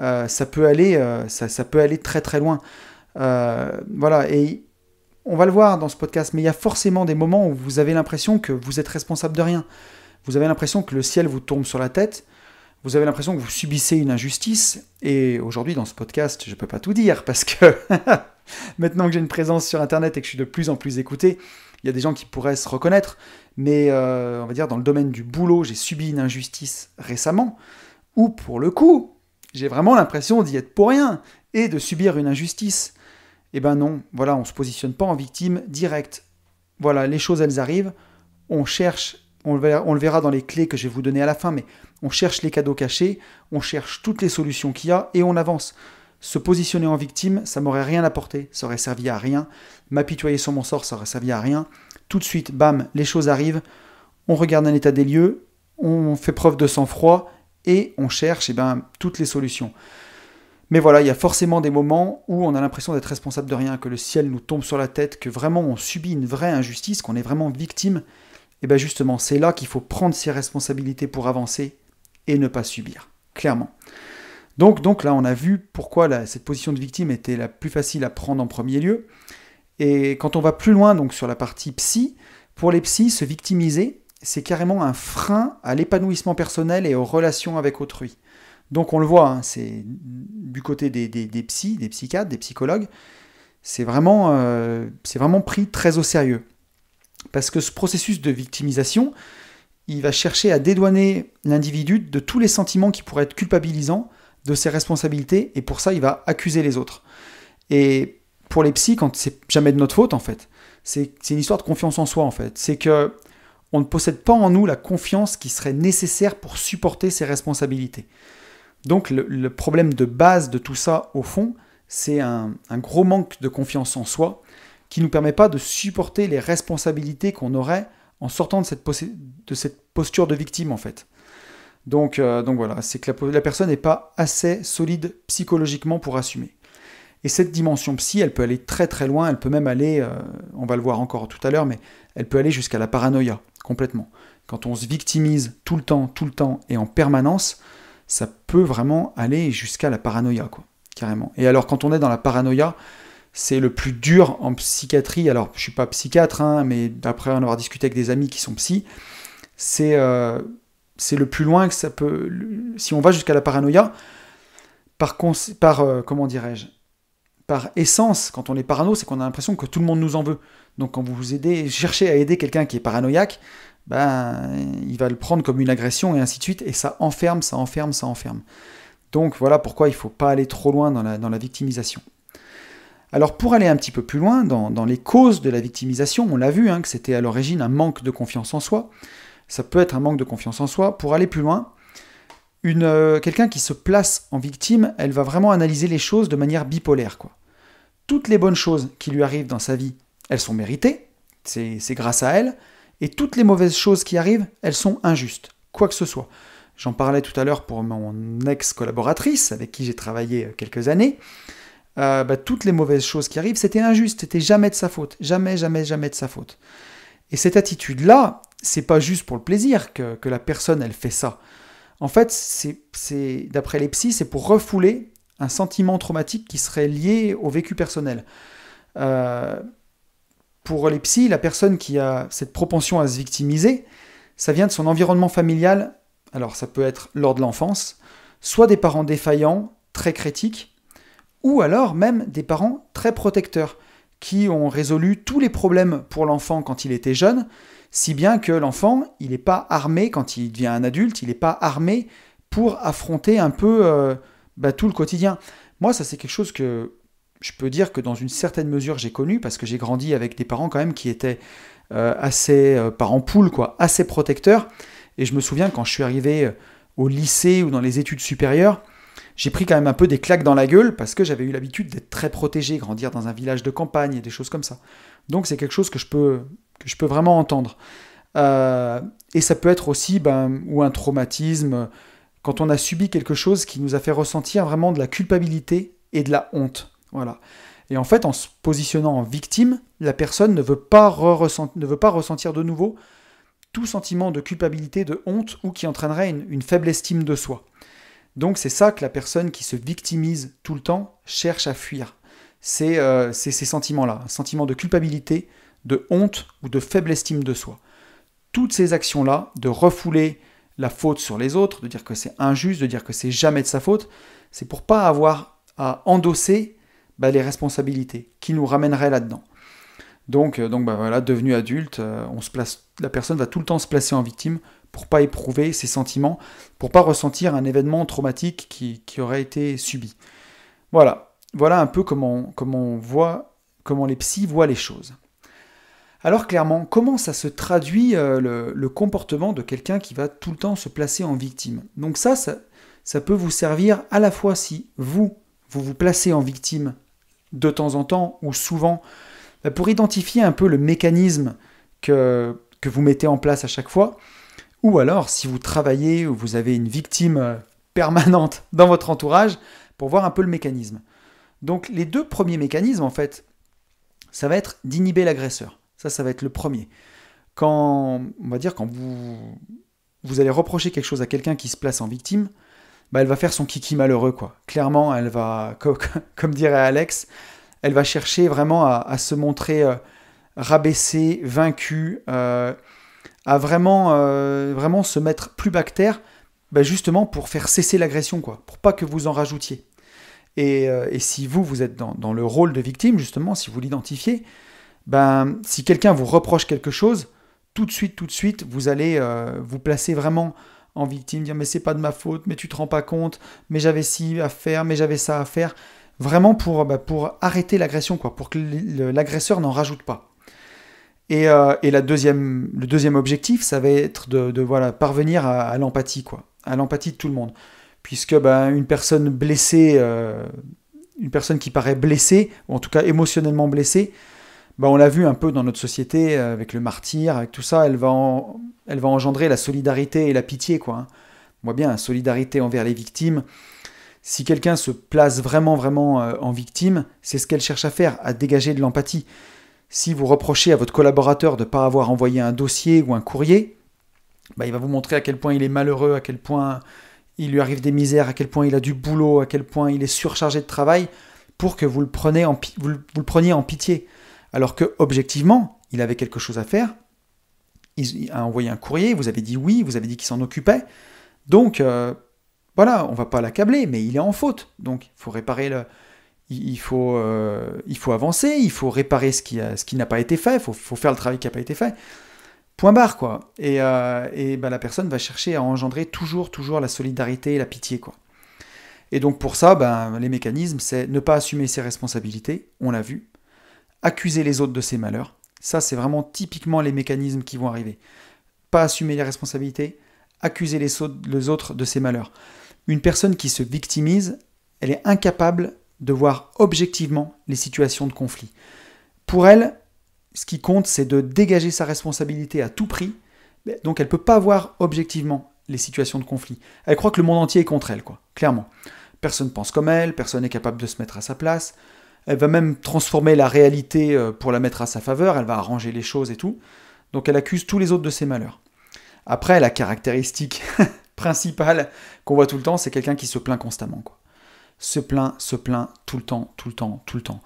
euh, ça, peut aller, euh, ça, peut aller très très loin. Euh, voilà, et on va le voir dans ce podcast, mais il y a forcément des moments où vous avez l'impression que vous êtes responsable de rien. Vous avez l'impression que le ciel vous tombe sur la tête, vous avez l'impression que vous subissez une injustice, et aujourd'hui dans ce podcast, je ne peux pas tout dire, parce que (laughs) maintenant que j'ai une présence sur Internet et que je suis de plus en plus écouté, il y a des gens qui pourraient se reconnaître, mais euh, on va dire dans le domaine du boulot, j'ai subi une injustice récemment, ou pour le coup, j'ai vraiment l'impression d'y être pour rien et de subir une injustice. Eh ben non, voilà, on ne se positionne pas en victime directe. Voilà, les choses elles arrivent, on cherche, on le, verra, on verra dans les clés que je vais vous donner à la fin, mais on cherche les cadeaux cachés, on cherche toutes les solutions qu'il y a et on avance. Se positionner en victime, ça m'aurait rien apporté, ça aurait servi à rien. M'apitoyer sur mon sort, ça aurait servi à rien tout de suite, bam, les choses arrivent, on regarde un état des lieux, on fait preuve de sang-froid et on cherche eh ben, toutes les solutions. Mais voilà, il y a forcément des moments où on a l'impression d'être responsable de rien, que le ciel nous tombe sur la tête, que vraiment on subit une vraie injustice, qu'on est vraiment victime. Et eh bien justement, c'est là qu'il faut prendre ses responsabilités pour avancer et ne pas subir, clairement. Donc, donc là, on a vu pourquoi cette position de victime était la plus facile à prendre en premier lieu. Et quand on va plus loin, donc sur la partie psy, pour les psys, se victimiser, c'est carrément un frein à l'épanouissement personnel et aux relations avec autrui. Donc on le voit, hein, c'est du côté des, des, psys, des psychiatres, des psychologues, c'est vraiment, euh, vraiment pris très au sérieux. Parce que ce processus de victimisation, il va chercher à dédouaner l'individu de tous les sentiments qui pourraient être culpabilisants de ses responsabilités, et pour ça, il va accuser les autres. Et pour les psys, quand c'est jamais de notre faute, en fait, c'est une histoire de confiance en soi, en fait. C'est que on ne possède pas en nous la confiance qui serait nécessaire pour supporter ses responsabilités. Donc le, problème de base de tout ça, au fond, c'est un, gros manque de confiance en soi qui ne nous permet pas de supporter les responsabilités qu'on aurait en sortant de cette, posture de victime, en fait. Donc, euh, voilà, c'est que la personne n'est pas assez solide psychologiquement pour assumer. Et cette dimension psy, elle peut aller très très loin, elle peut même aller, euh, on va le voir encore tout à l'heure, mais elle peut aller jusqu'à la paranoïa, complètement. Quand on se victimise tout le temps, tout le temps et en permanence, ça peut vraiment aller jusqu'à la paranoïa, quoi, carrément. Et alors quand on est dans la paranoïa, c'est le plus dur en psychiatrie. Alors, je suis pas psychiatre, hein, mais après en avoir discuté avec des amis qui sont psy, c'est euh, le plus loin que ça peut. Si on va jusqu'à la paranoïa, par, par euh, comment dirais-je par essence, quand on est parano, c'est qu'on a l'impression que tout le monde nous en veut. Donc quand vous, vous cherchez à aider quelqu'un qui est paranoïaque, ben, il va le prendre comme une agression et ainsi de suite, et ça enferme, ça enferme, ça enferme. Donc voilà pourquoi il ne faut pas aller trop loin dans la, victimisation. Alors pour aller un petit peu plus loin, dans, les causes de la victimisation, on l'a vu, hein, que c'était à l'origine un manque de confiance en soi, ça peut être un manque de confiance en soi, pour aller plus loin, une euh, quelqu'un qui se place en victime, elle va vraiment analyser les choses de manière bipolaire. Quoi toutes les bonnes choses qui lui arrivent dans sa vie, elles sont méritées, c'est grâce à elle, et toutes les mauvaises choses qui arrivent, elles sont injustes, quoi que ce soit. J'en parlais tout à l'heure pour mon ex-collaboratrice, avec qui j'ai travaillé euh, quelques années. Euh, bah, toutes les mauvaises choses qui arrivent, c'était injuste, c'était jamais de sa faute, jamais, jamais, jamais de sa faute. Et cette attitude-là, c'est pas juste pour le plaisir que, la personne, elle fait ça. En fait, c'est d'après les psys, c'est pour refouler un sentiment traumatique qui serait lié au vécu personnel. Euh, pour les psys, la personne qui a cette propension à se victimiser, ça vient de son environnement familial, alors ça peut être lors de l'enfance, soit des parents défaillants, très critiques, ou alors même des parents très protecteurs, qui ont résolu tous les problèmes pour l'enfant quand il était jeune, si bien que l'enfant, il n'est pas armé quand il devient un adulte, il n'est pas armé pour affronter un peu euh, bah, tout le quotidien. Moi, ça c'est quelque chose que je peux dire que dans une certaine mesure j'ai connu parce que j'ai grandi avec des parents quand même qui étaient euh, assez euh, par ampoule, quoi, assez protecteurs. Et je me souviens quand je suis arrivé euh, au lycée ou dans les études supérieures, j'ai pris quand même un peu des claques dans la gueule parce que j'avais eu l'habitude d'être très protégé, grandir dans un village de campagne et des choses comme ça. Donc c'est quelque chose que je peux, que je peux vraiment entendre. et ça peut être aussi ben, ou un traumatisme quand on a subi quelque chose qui nous a fait ressentir vraiment de la culpabilité et de la honte. Voilà. Et en fait, en se positionnant en victime, la personne ne veut pas, ne veut pas ressentir de nouveau tout sentiment de culpabilité, de honte ou qui entraînerait une, faible estime de soi. Donc c'est ça que la personne qui se victimise tout le temps cherche à fuir. C'est euh, ces sentiments-là, un sentiment de culpabilité, de honte ou de faible estime de soi. Toutes ces actions-là, de refouler la faute sur les autres, de dire que c'est injuste, de dire que c'est jamais de sa faute, c'est pour pas avoir à endosser bah, les responsabilités qui nous ramèneraient là-dedans. Donc, euh, donc bah, voilà, devenu adulte, euh, on se place, la personne va tout le temps se placer en victime pour pas éprouver ses sentiments, pour pas ressentir un événement traumatique qui, aurait été subi. Voilà, voilà un peu comment, comment on voit, comment les psys voient les choses. Alors clairement, comment ça se traduit euh, le, comportement de quelqu'un qui va tout le temps se placer en victime Donc ça, ça, peut vous servir à la fois si vous, vous vous placez en victime de temps en temps ou souvent, bah, pour identifier un peu le mécanisme que, que vous mettez en place à chaque fois, ou alors si vous travaillez ou vous avez une victime euh, permanente (laughs) dans votre entourage, pour voir un peu le mécanisme. Donc les deux premiers mécanismes, en fait, ça va être d'inhiber l'agresseur. Ça, ça va être le premier. Quand, on va dire, quand vous, vous allez reprocher quelque chose à quelqu'un qui se place en victime, bah, elle va faire son kiki malheureux, quoi. Clairement, elle va, (laughs) comme, dirait Alex, elle va chercher vraiment à, se montrer euh, rabaissée, vaincue, euh, à vraiment, euh, vraiment se mettre plus bactère, bah, justement pour faire cesser l'agression, quoi, pour pas que vous en rajoutiez. Et, si vous, vous êtes dans, le rôle de victime, justement, si vous l'identifiez, ben, si quelqu'un vous reproche quelque chose, tout de suite, tout de suite, vous allez euh, vous placer vraiment en victime, dire mais c'est pas de ma faute, mais tu te rends pas compte, mais j'avais ci à faire, mais j'avais ça à faire, vraiment pour, bah, arrêter l'agression, quoi, pour que l'agresseur n'en rajoute pas. Et, euh, deuxième, le deuxième objectif, ça va être de, de voilà, parvenir à, l'empathie, quoi, à l'empathie de tout le monde, puisque bah, une personne blessée, euh, une personne qui paraît blessée, ou en tout cas émotionnellement blessée, bah, on l'a vu un peu dans notre société, euh, avec le martyr, avec tout ça, elle va, engendrer la solidarité et la pitié, quoi. Moi hein. bien, solidarité envers les victimes. Si quelqu'un se place vraiment, vraiment euh, en victime, c'est ce qu'elle cherche à faire, à dégager de l'empathie. Si vous reprochez à votre collaborateur de ne pas avoir envoyé un dossier ou un courrier, bah, il va vous montrer à quel point il est malheureux, à quel point il lui arrive des misères, à quel point il a du boulot, à quel point il est surchargé de travail, pour que vous vous le preniez en pitié alors que objectivement, il avait quelque chose à faire, il a envoyé un courrier, vous avez dit oui, vous avez dit qu'il s'en occupait, donc euh, voilà, on va pas l'accabler, mais il est en faute, donc il faut réparer le... Il euh, faut, avancer, il faut réparer ce qui, n'a pas été fait, il faut, faire le travail qui n'a pas été fait. Point barre, quoi. Et, euh, ben, la personne va chercher à engendrer toujours, toujours la solidarité et la pitié, quoi. Et donc pour ça, ben, les mécanismes, c'est ne pas assumer ses responsabilités, on l'a vu, accuser les autres de ses malheurs. Ça, c'est vraiment typiquement les mécanismes qui vont arriver. Pas assumer les responsabilités, accuser les autres de ses malheurs. Une personne qui se victimise, elle est incapable de voir objectivement les situations de conflit. Pour elle, ce qui compte, c'est de dégager sa responsabilité à tout prix. Donc elle ne peut pas voir objectivement les situations de conflit. Elle croit que le monde entier est contre elle, quoi, clairement. Personne pense comme elle, personne n'est capable de se mettre à sa place. Elle va même transformer la réalité euh, pour la mettre à sa faveur, elle va arranger les choses et tout. Donc elle accuse tous les autres de ses malheurs. Après, la caractéristique (laughs) principale qu'on voit tout le temps, c'est quelqu'un qui se plaint constamment. Se plaint, se plaint tout le temps, tout le temps, tout le temps.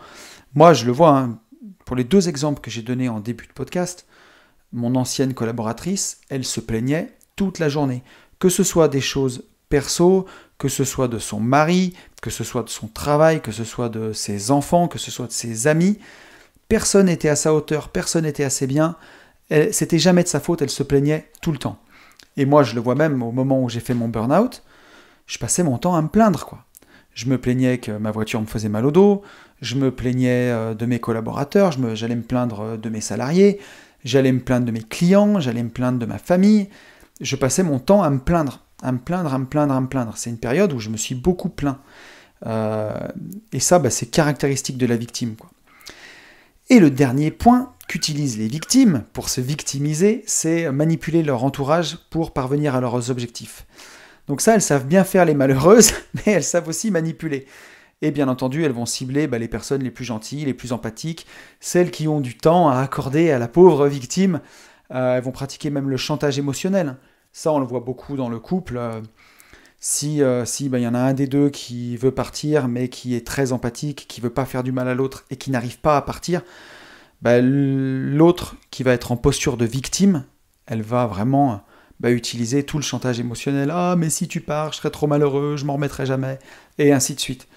Moi, je le vois, hein. pour les deux exemples que j'ai donnés en début de podcast, mon ancienne collaboratrice, elle se plaignait toute la journée, que ce soit des choses perso, que ce soit de son mari, que ce soit de son travail, que ce soit de ses enfants, que ce soit de ses amis. Personne n'était à sa hauteur, personne n'était assez bien. C'était jamais de sa faute, elle se plaignait tout le temps. Et moi, je le vois même au moment où j'ai fait mon burn-out, je passais mon temps à me plaindre, quoi. Je me plaignais que ma voiture me faisait mal au dos, je me plaignais euh, de mes collaborateurs, j'allais me plaindre euh, de mes salariés, j'allais me plaindre de mes clients, j'allais me plaindre de ma famille. Je passais mon temps à me plaindre à me plaindre, à me plaindre, à me plaindre. C'est une période où je me suis beaucoup plaint. Euh, et ça, bah, c'est caractéristique de la victime. Quoi. Et le dernier point qu'utilisent les victimes pour se victimiser, c'est manipuler leur entourage pour parvenir à leurs objectifs. Donc ça, elles savent bien faire les malheureuses, (laughs) mais elles savent aussi manipuler. Et bien entendu, elles vont cibler bah, les personnes les plus gentilles, les plus empathiques, celles qui ont du temps à accorder à la pauvre victime. Euh, elles vont pratiquer même le chantage émotionnel. Ça, on le voit beaucoup dans le couple. Euh, si, euh, si ben, y en a un des deux qui veut partir, mais qui est très empathique, qui veut pas faire du mal à l'autre et qui n'arrive pas à partir, ben, l'autre qui va être en posture de victime, elle va vraiment ben, utiliser tout le chantage émotionnel. Ah, mais si tu pars, je serai trop malheureux, je m'en remettrai jamais, et ainsi de suite.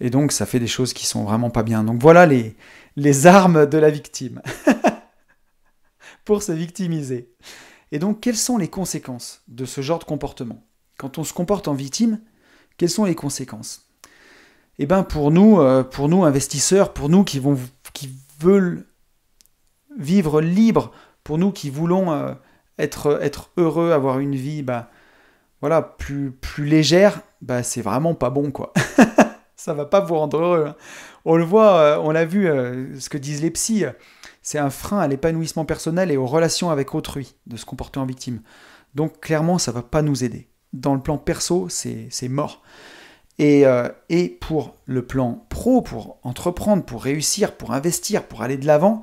Et donc, ça fait des choses qui sont vraiment pas bien. Donc voilà les, les armes de la victime (laughs) pour se victimiser. Et donc, quelles sont les conséquences de ce genre de comportement Quand on se comporte en victime, quelles sont les conséquences Eh bien, pour nous, euh, pour nous investisseurs, pour nous qui, vont, qui veulent vivre libre, pour nous qui voulons euh, être, heureux, avoir une vie bah, voilà, plus, légère, bah, c'est vraiment pas bon, quoi. (laughs) Ça va pas vous rendre heureux. Hein. On le voit, euh, on l'a vu, ce que disent les psys c'est un frein à l'épanouissement personnel et aux relations avec autrui de se comporter en victime. Donc clairement, ça ne va pas nous aider. Dans le plan perso, c'est mort. Euh, et, pour le plan pro, pour entreprendre, pour réussir, pour investir, pour aller de l'avant,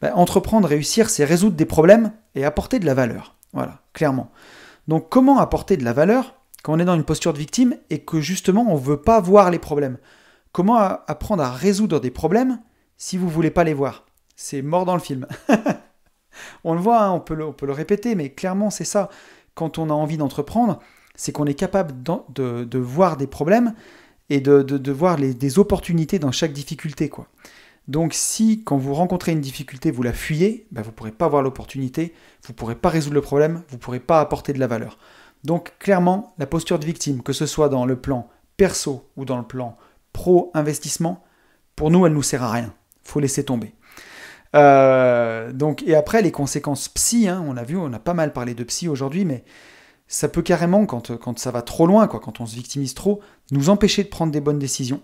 ben, entreprendre, réussir, c'est résoudre des problèmes et apporter de la valeur. Voilà, clairement. Donc comment apporter de la valeur quand on est dans une posture de victime et que justement on ne veut pas voir les problèmes Comment apprendre à résoudre des problèmes si vous ne voulez pas les voir c'est mort dans le film. (laughs) on le voit, hein, on, peut le, répéter, mais clairement c'est ça. Quand on a envie d'entreprendre, c'est qu'on est capable de, voir des problèmes et de, voir des opportunités dans chaque difficulté. quoi. Donc si quand vous rencontrez une difficulté, vous la fuyez, bah, vous ne pourrez pas voir l'opportunité, vous ne pourrez pas résoudre le problème, vous ne pourrez pas apporter de la valeur. Donc clairement, la posture de victime, que ce soit dans le plan perso ou dans le plan pro-investissement, pour nous, elle ne nous sert à rien. faut laisser tomber. Euh, donc, et après, les conséquences psy, hein, on a vu, on a pas mal parlé de psy aujourd'hui, mais ça peut carrément, quand, quand ça va trop loin, quoi, quand on se victimise trop, nous empêcher de prendre des bonnes décisions,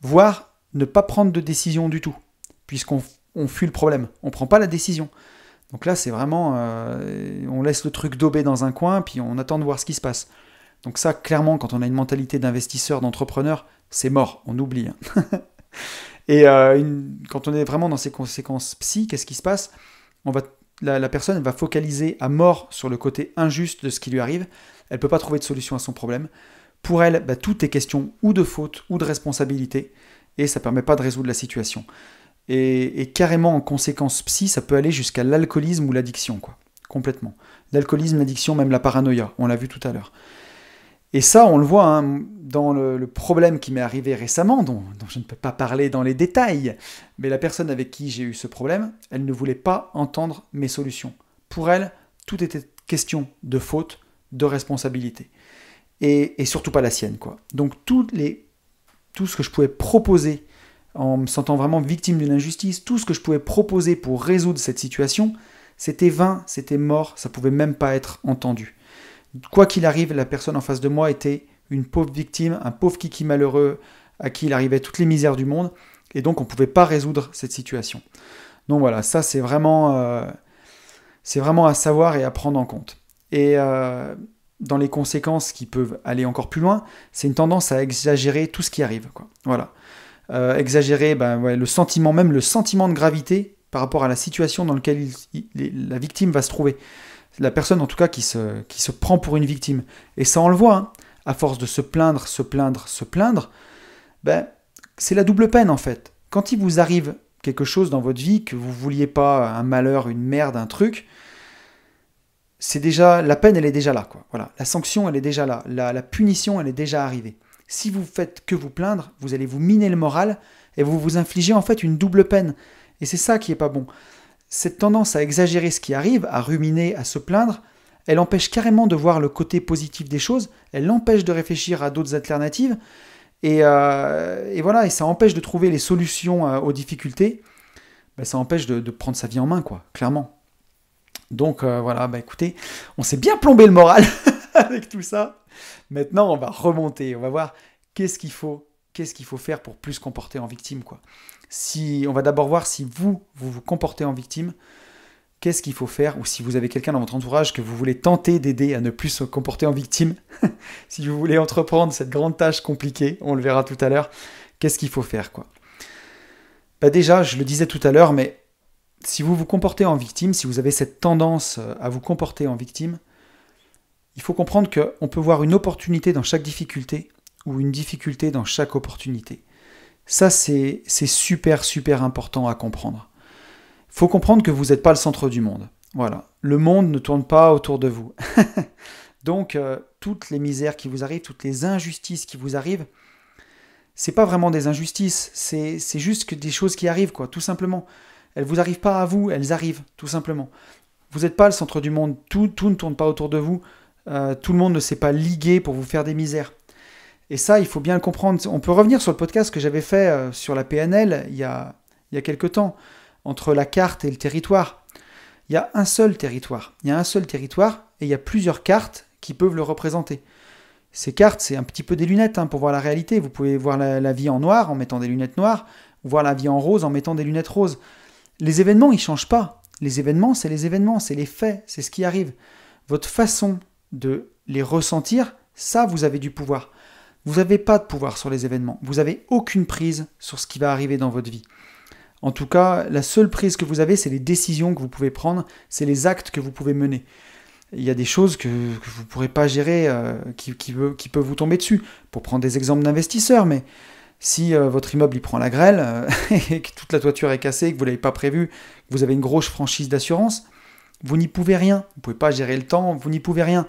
voire ne pas prendre de décision du tout, puisqu'on on fuit le problème, on prend pas la décision. Donc là, c'est vraiment, euh, on laisse le truc dober dans un coin, puis on attend de voir ce qui se passe. Donc ça, clairement, quand on a une mentalité d'investisseur, d'entrepreneur, c'est mort, on oublie. Hein. (laughs) Et euh, quand on est vraiment dans ces conséquences psy, qu'est-ce qui se passe la, personne va focaliser à mort sur le côté injuste de ce qui lui arrive. Elle ne peut pas trouver de solution à son problème. Pour elle, bah, tout est question ou de faute ou de responsabilité. Et ça ne permet pas de résoudre la situation. Et, carrément, en conséquence psy, ça peut aller jusqu'à l'alcoolisme ou l'addiction, quoi. Complètement. L'alcoolisme, l'addiction, même la paranoïa, on l'a vu tout à l'heure. Et ça, on le voit hein, dans le, problème qui m'est arrivé récemment, dont, je ne peux pas parler dans les détails, mais la personne avec qui j'ai eu ce problème, elle ne voulait pas entendre mes solutions. Pour elle, tout était question de faute, de responsabilité. Et, surtout pas la sienne, quoi. Donc tout ce que je pouvais proposer en me sentant vraiment victime d'une injustice, tout ce que je pouvais proposer pour résoudre cette situation, c'était vain, c'était mort, ça pouvait même pas être entendu quoi qu'il arrive, la personne en face de moi était une pauvre victime, un pauvre kiki malheureux à qui il arrivait toutes les misères du monde, et donc on ne pouvait pas résoudre cette situation. Donc voilà, ça c'est vraiment, euh, vraiment à savoir et à prendre en compte. Et euh, dans les conséquences qui peuvent aller encore plus loin, c'est une tendance à exagérer tout ce qui arrive. Voilà. Euh, exagérer ben, le sentiment, même le sentiment de gravité par rapport à la situation dans laquelle la victime va se trouver la personne en tout cas qui se, qui se prend pour une victime. Et ça, on le voit, hein. à force de se plaindre, se plaindre, se plaindre, ben, c'est la double peine en fait. Quand il vous arrive quelque chose dans votre vie, que vous vouliez pas un malheur, une merde, un truc, c'est déjà la peine, elle est déjà là. Quoi. Voilà, la sanction, elle est déjà là. La, la punition, elle est déjà arrivée. Si vous faites que vous plaindre, vous allez vous miner le moral et vous vous infligez en fait une double peine. Et c'est ça qui est pas bon. Cette tendance à exagérer ce qui arrive, à ruminer, à se plaindre, elle empêche carrément de voir le côté positif des choses, elle l'empêche de réfléchir à d'autres alternatives, euh, et, voilà, et ça empêche de trouver les solutions euh, aux difficultés, ben, ça empêche de, prendre sa vie en main, quoi, clairement. Donc euh, voilà, bah écoutez, on s'est bien plombé le moral (laughs) avec tout ça. Maintenant, on va remonter, on va voir qu'est-ce qu'il faut, qu'est-ce qu'il faut faire pour plus comporter en victime, quoi si on va d'abord voir si vous, vous vous comportez en victime, qu'est-ce qu'il faut faire, ou si vous avez quelqu'un dans votre entourage que vous voulez tenter d'aider à ne plus se comporter en victime, (laughs) si vous voulez entreprendre cette grande tâche compliquée, on le verra tout à l'heure, qu'est-ce qu'il faut faire quoi. Bah déjà, je le disais tout à l'heure, mais si vous vous comportez en victime, si vous avez cette tendance euh, à vous comporter en victime, il faut comprendre qu'on peut voir une opportunité dans chaque difficulté ou une difficulté dans chaque opportunité. Ça, c'est super, super important à comprendre. Il faut comprendre que vous n'êtes pas le centre du monde. Voilà. Le monde ne tourne pas autour de vous. (laughs) Donc, euh, toutes les misères qui vous arrivent, toutes les injustices qui vous arrivent, c'est pas vraiment des injustices, c'est juste que des choses qui arrivent, quoi, tout simplement. Elles vous arrivent pas à vous, elles arrivent, tout simplement. Vous n'êtes pas le centre du monde, tout, tout ne tourne pas autour de vous, euh, tout le monde ne s'est pas ligué pour vous faire des misères. Et ça, il faut bien le comprendre. On peut revenir sur le podcast que j'avais fait euh, sur la PNL il y a, il y a quelques temps, entre la carte et le territoire. Il y a un seul territoire. Il y a un seul territoire et il y a plusieurs cartes qui peuvent le représenter. Ces cartes, c'est un petit peu des lunettes hein, pour voir la réalité. Vous pouvez voir la, vie en noir en mettant des lunettes noires, voir la vie en rose en mettant des lunettes roses. Les événements, ils ne changent pas. Les événements, c'est les événements, c'est les faits, c'est ce qui arrive. Votre façon de les ressentir, ça, vous avez du pouvoir. Vous n'avez pas de pouvoir sur les événements. Vous n'avez aucune prise sur ce qui va arriver dans votre vie. En tout cas, la seule prise que vous avez, c'est les décisions que vous pouvez prendre, c'est les actes que vous pouvez mener. Il y a des choses que, vous ne pourrez pas gérer, euh, qui, peuvent vous tomber dessus. Pour prendre des exemples d'investisseurs, mais si euh, votre immeuble y prend la grêle, euh, (laughs) et que toute la toiture est cassée, que vous ne l'avez pas prévu, que vous avez une grosse franchise d'assurance, vous n'y pouvez rien. Vous ne pouvez pas gérer le temps, vous n'y pouvez rien.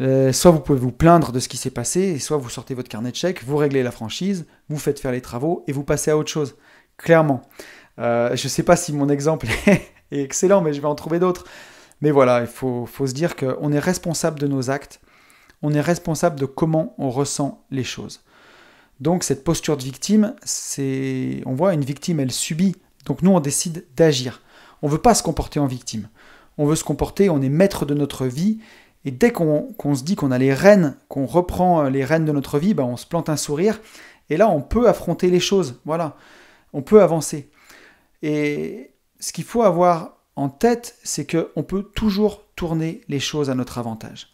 Euh, soit vous pouvez vous plaindre de ce qui s'est passé, soit vous sortez votre carnet de chèques, vous réglez la franchise, vous faites faire les travaux et vous passez à autre chose. Clairement. Euh, je ne sais pas si mon exemple (laughs) est, excellent, mais je vais en trouver d'autres. Mais voilà, il faut, se dire qu'on est responsable de nos actes, on est responsable de comment on ressent les choses. Donc cette posture de victime, c'est, on voit une victime, elle subit. Donc nous, on décide d'agir. On ne veut pas se comporter en victime. On veut se comporter, on est maître de notre vie et dès qu'on se dit qu'on a les rênes, qu'on reprend euh, les rênes de notre vie, bah, on se plante un sourire. Et là, on peut affronter les choses. Voilà, on peut avancer. Et ce qu'il faut avoir en tête, c'est qu'on peut toujours tourner les choses à notre avantage.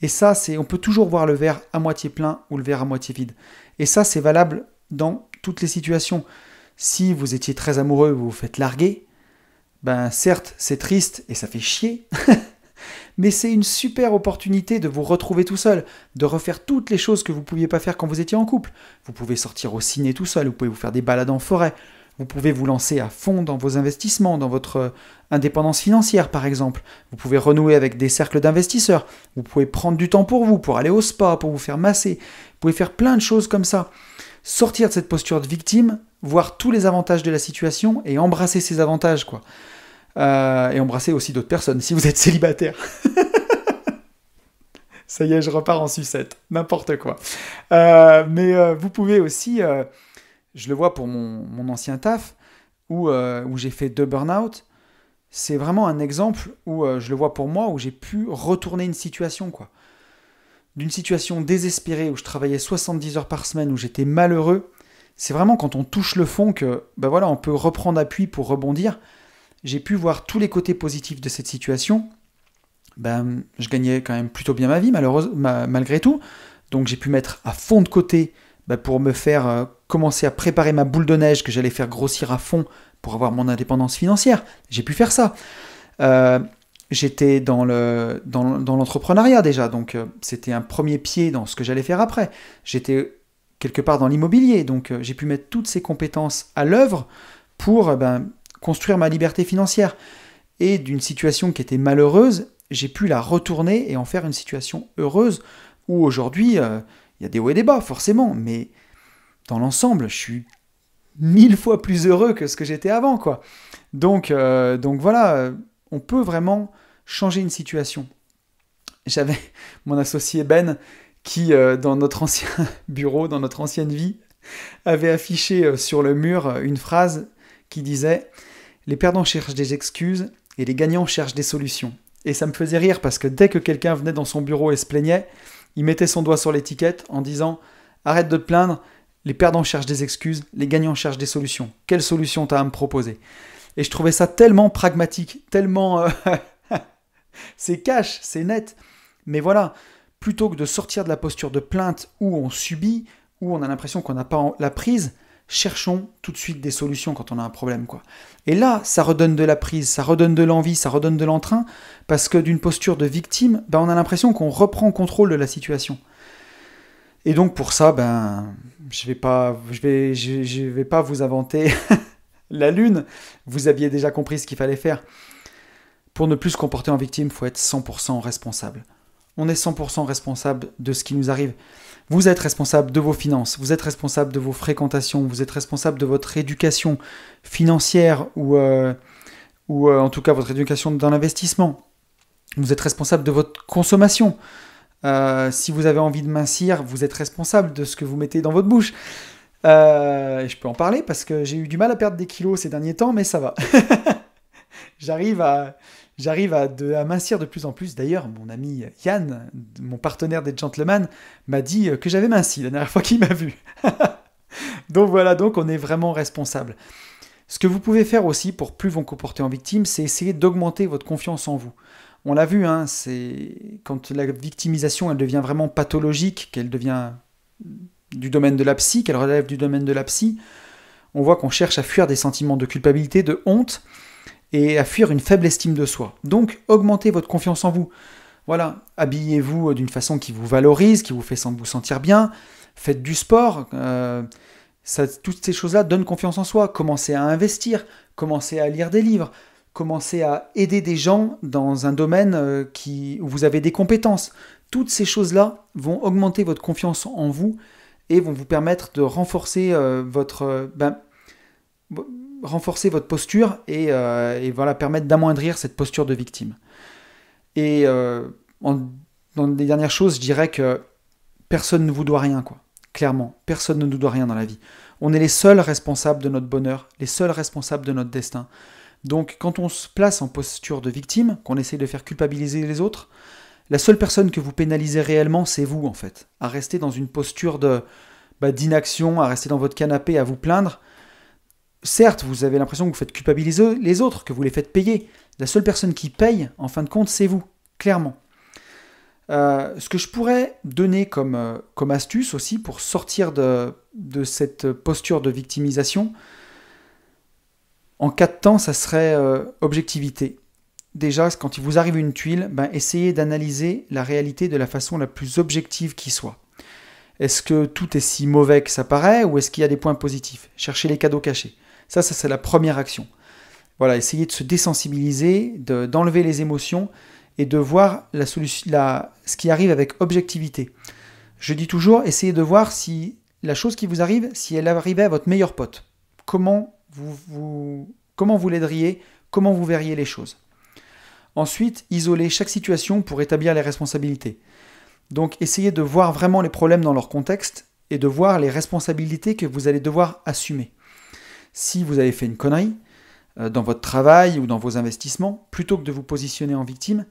Et ça, c'est, on peut toujours voir le verre à moitié plein ou le verre à moitié vide. Et ça, c'est valable dans toutes les situations. Si vous étiez très amoureux, vous vous faites larguer, ben certes, c'est triste et ça fait chier. (laughs) mais c'est une super opportunité de vous retrouver tout seul, de refaire toutes les choses que vous ne pouviez pas faire quand vous étiez en couple. Vous pouvez sortir au ciné tout seul, vous pouvez vous faire des balades en forêt, vous pouvez vous lancer à fond dans vos investissements, dans votre euh, indépendance financière par exemple. Vous pouvez renouer avec des cercles d'investisseurs. Vous pouvez prendre du temps pour vous, pour aller au spa, pour vous faire masser. Vous pouvez faire plein de choses comme ça. Sortir de cette posture de victime, voir tous les avantages de la situation et embrasser ces avantages quoi. Euh, et embrasser aussi d'autres personnes si vous êtes célibataire. (laughs) Ça y est, je repars en sucette, n'importe quoi. Euh, mais euh, vous pouvez aussi, je le vois pour mon, ancien taf, où, j'ai fait deux burn-out, c'est vraiment un exemple où je le vois pour moi, où j'ai pu retourner une situation, quoi. D'une situation désespérée où je travaillais 70 heures par semaine, où j'étais malheureux, c'est vraiment quand on touche le fond que, ben voilà, on peut reprendre appui pour rebondir j'ai pu voir tous les côtés positifs de cette situation. Ben, je gagnais quand même plutôt bien ma vie, malheureusement, malgré tout. Donc j'ai pu mettre à fond de côté ben, pour me faire euh, commencer à préparer ma boule de neige que j'allais faire grossir à fond pour avoir mon indépendance financière. J'ai pu faire ça. Euh, j'étais dans l'entrepreneuriat le, dans, dans déjà, donc euh, c'était un premier pied dans ce que j'allais faire après. J'étais quelque part dans l'immobilier, donc j'ai pu mettre toutes ces compétences à l'œuvre pour ben, construire ma liberté financière. Et d'une situation qui était malheureuse, j'ai pu la retourner et en faire une situation heureuse où aujourd'hui, euh, il y a des hauts et des bas, forcément, mais dans l'ensemble, je suis mille fois plus heureux que ce que j'étais avant, quoi. Donc, euh, donc voilà, euh, on peut vraiment changer une situation. J'avais (laughs) mon associé Ben qui, dans notre ancien (laughs) bureau, dans notre ancienne vie, avait affiché sur le mur une phrase qui disait les perdants cherchent des excuses et les gagnants cherchent des solutions. Et ça me faisait rire parce que dès que quelqu'un venait dans son bureau et se plaignait, il mettait son doigt sur l'étiquette en disant Arrête de te plaindre, les perdants cherchent des excuses, les gagnants cherchent des solutions. Quelle solution t'as à me proposer Et je trouvais ça tellement pragmatique, tellement. Euh, (laughs) c'est cash, c'est net. Mais voilà, plutôt que de sortir de la posture de plainte où on subit, où on a l'impression qu'on n'a pas la prise, cherchons tout de suite des solutions quand on a un problème. quoi. Et là, ça redonne de la prise, ça redonne de l'envie, ça redonne de l'entrain, parce que d'une posture de victime, ben, on a l'impression qu'on reprend contrôle de la situation. Et donc pour ça, ben, je vais pas, je vais, je, vais pas vous inventer (laughs) la lune. Vous aviez déjà compris ce qu'il fallait faire. Pour ne plus se comporter en victime, faut être 100% responsable. On est 100% responsable de ce qui nous arrive. Vous êtes responsable de vos finances, vous êtes responsable de vos fréquentations, vous êtes responsable de votre éducation financière ou, euh, ou euh, en tout cas votre éducation dans l'investissement. Vous êtes responsable de votre consommation. Euh, si vous avez envie de mincir, vous êtes responsable de ce que vous mettez dans votre bouche. je peux en parler parce que j'ai eu du mal à perdre des kilos ces derniers temps, mais ça va. (laughs) J'arrive à, J'arrive à, mincir de plus en plus. D'ailleurs, mon ami Yann, mon partenaire des gentlemen, m'a dit euh, que j'avais minci la dernière (laughs) fois qu'il m'a vu. (laughs) donc voilà, donc on est vraiment responsable. Ce que vous pouvez faire aussi pour plus vous comporter en victime, c'est essayer d'augmenter votre confiance en vous. On l'a vu, hein, c'est quand la victimisation elle devient vraiment pathologique, qu'elle devient du domaine de la psy, qu'elle relève du domaine de la psy, on voit qu'on cherche à fuir des sentiments de culpabilité, de honte, et à fuir une faible estime de soi. Donc augmentez votre confiance en vous. Voilà, habillez-vous euh, d'une façon qui vous valorise, qui vous fait vous sentir bien, faites du sport, euh, toutes ces choses-là donnent confiance en soi. Commencez à investir, commencez à lire des livres, commencez à aider des gens dans un domaine euh, qui, où vous avez des compétences. Toutes ces choses-là vont augmenter votre confiance en vous et vont vous permettre de renforcer votre, ben, renforcer votre posture euh, et, voilà, permettre d'amoindrir cette posture de victime. Et euh, dans les dernières choses, je dirais que personne ne vous doit rien, quoi. Clairement, personne ne nous doit rien dans la vie. On est les seuls responsables de notre bonheur, les seuls responsables de notre destin. Donc quand on se place en posture de victime, qu'on essaye de faire culpabiliser les autres, la seule personne que vous pénalisez réellement, c'est vous en fait. À rester dans une posture de bah, d'inaction, à rester dans votre canapé, à vous plaindre, certes, vous avez l'impression que vous faites culpabiliser les autres, que vous les faites payer. La seule personne qui paye, en fin de compte, c'est vous, clairement. Euh, ce que je pourrais donner comme, euh, astuce aussi pour sortir de, cette posture de victimisation, en cas de temps, ça serait euh, objectivité. Déjà, quand il vous arrive une tuile, ben, essayez d'analyser la réalité de la façon la plus objective qui soit. Est-ce que tout est si mauvais que ça paraît ou est-ce qu'il y a des points positifs Cherchez les cadeaux cachés. Ça, ça c'est la première action. Voilà, essayer de se désensibiliser, d'enlever les émotions et de voir la ce qui arrive avec objectivité. Je dis toujours, essayez de voir si la chose qui vous arrive, si elle arrivait à votre meilleur pote. Comment vous, vous comment vous l'aideriez, comment vous verriez les choses. Ensuite, isoler chaque situation pour établir les responsabilités. Donc essayez de voir vraiment les problèmes dans leur contexte et de voir les responsabilités que vous allez devoir assumer si vous avez fait une connerie euh, dans votre travail ou dans vos investissements, plutôt que de vous positionner en victime,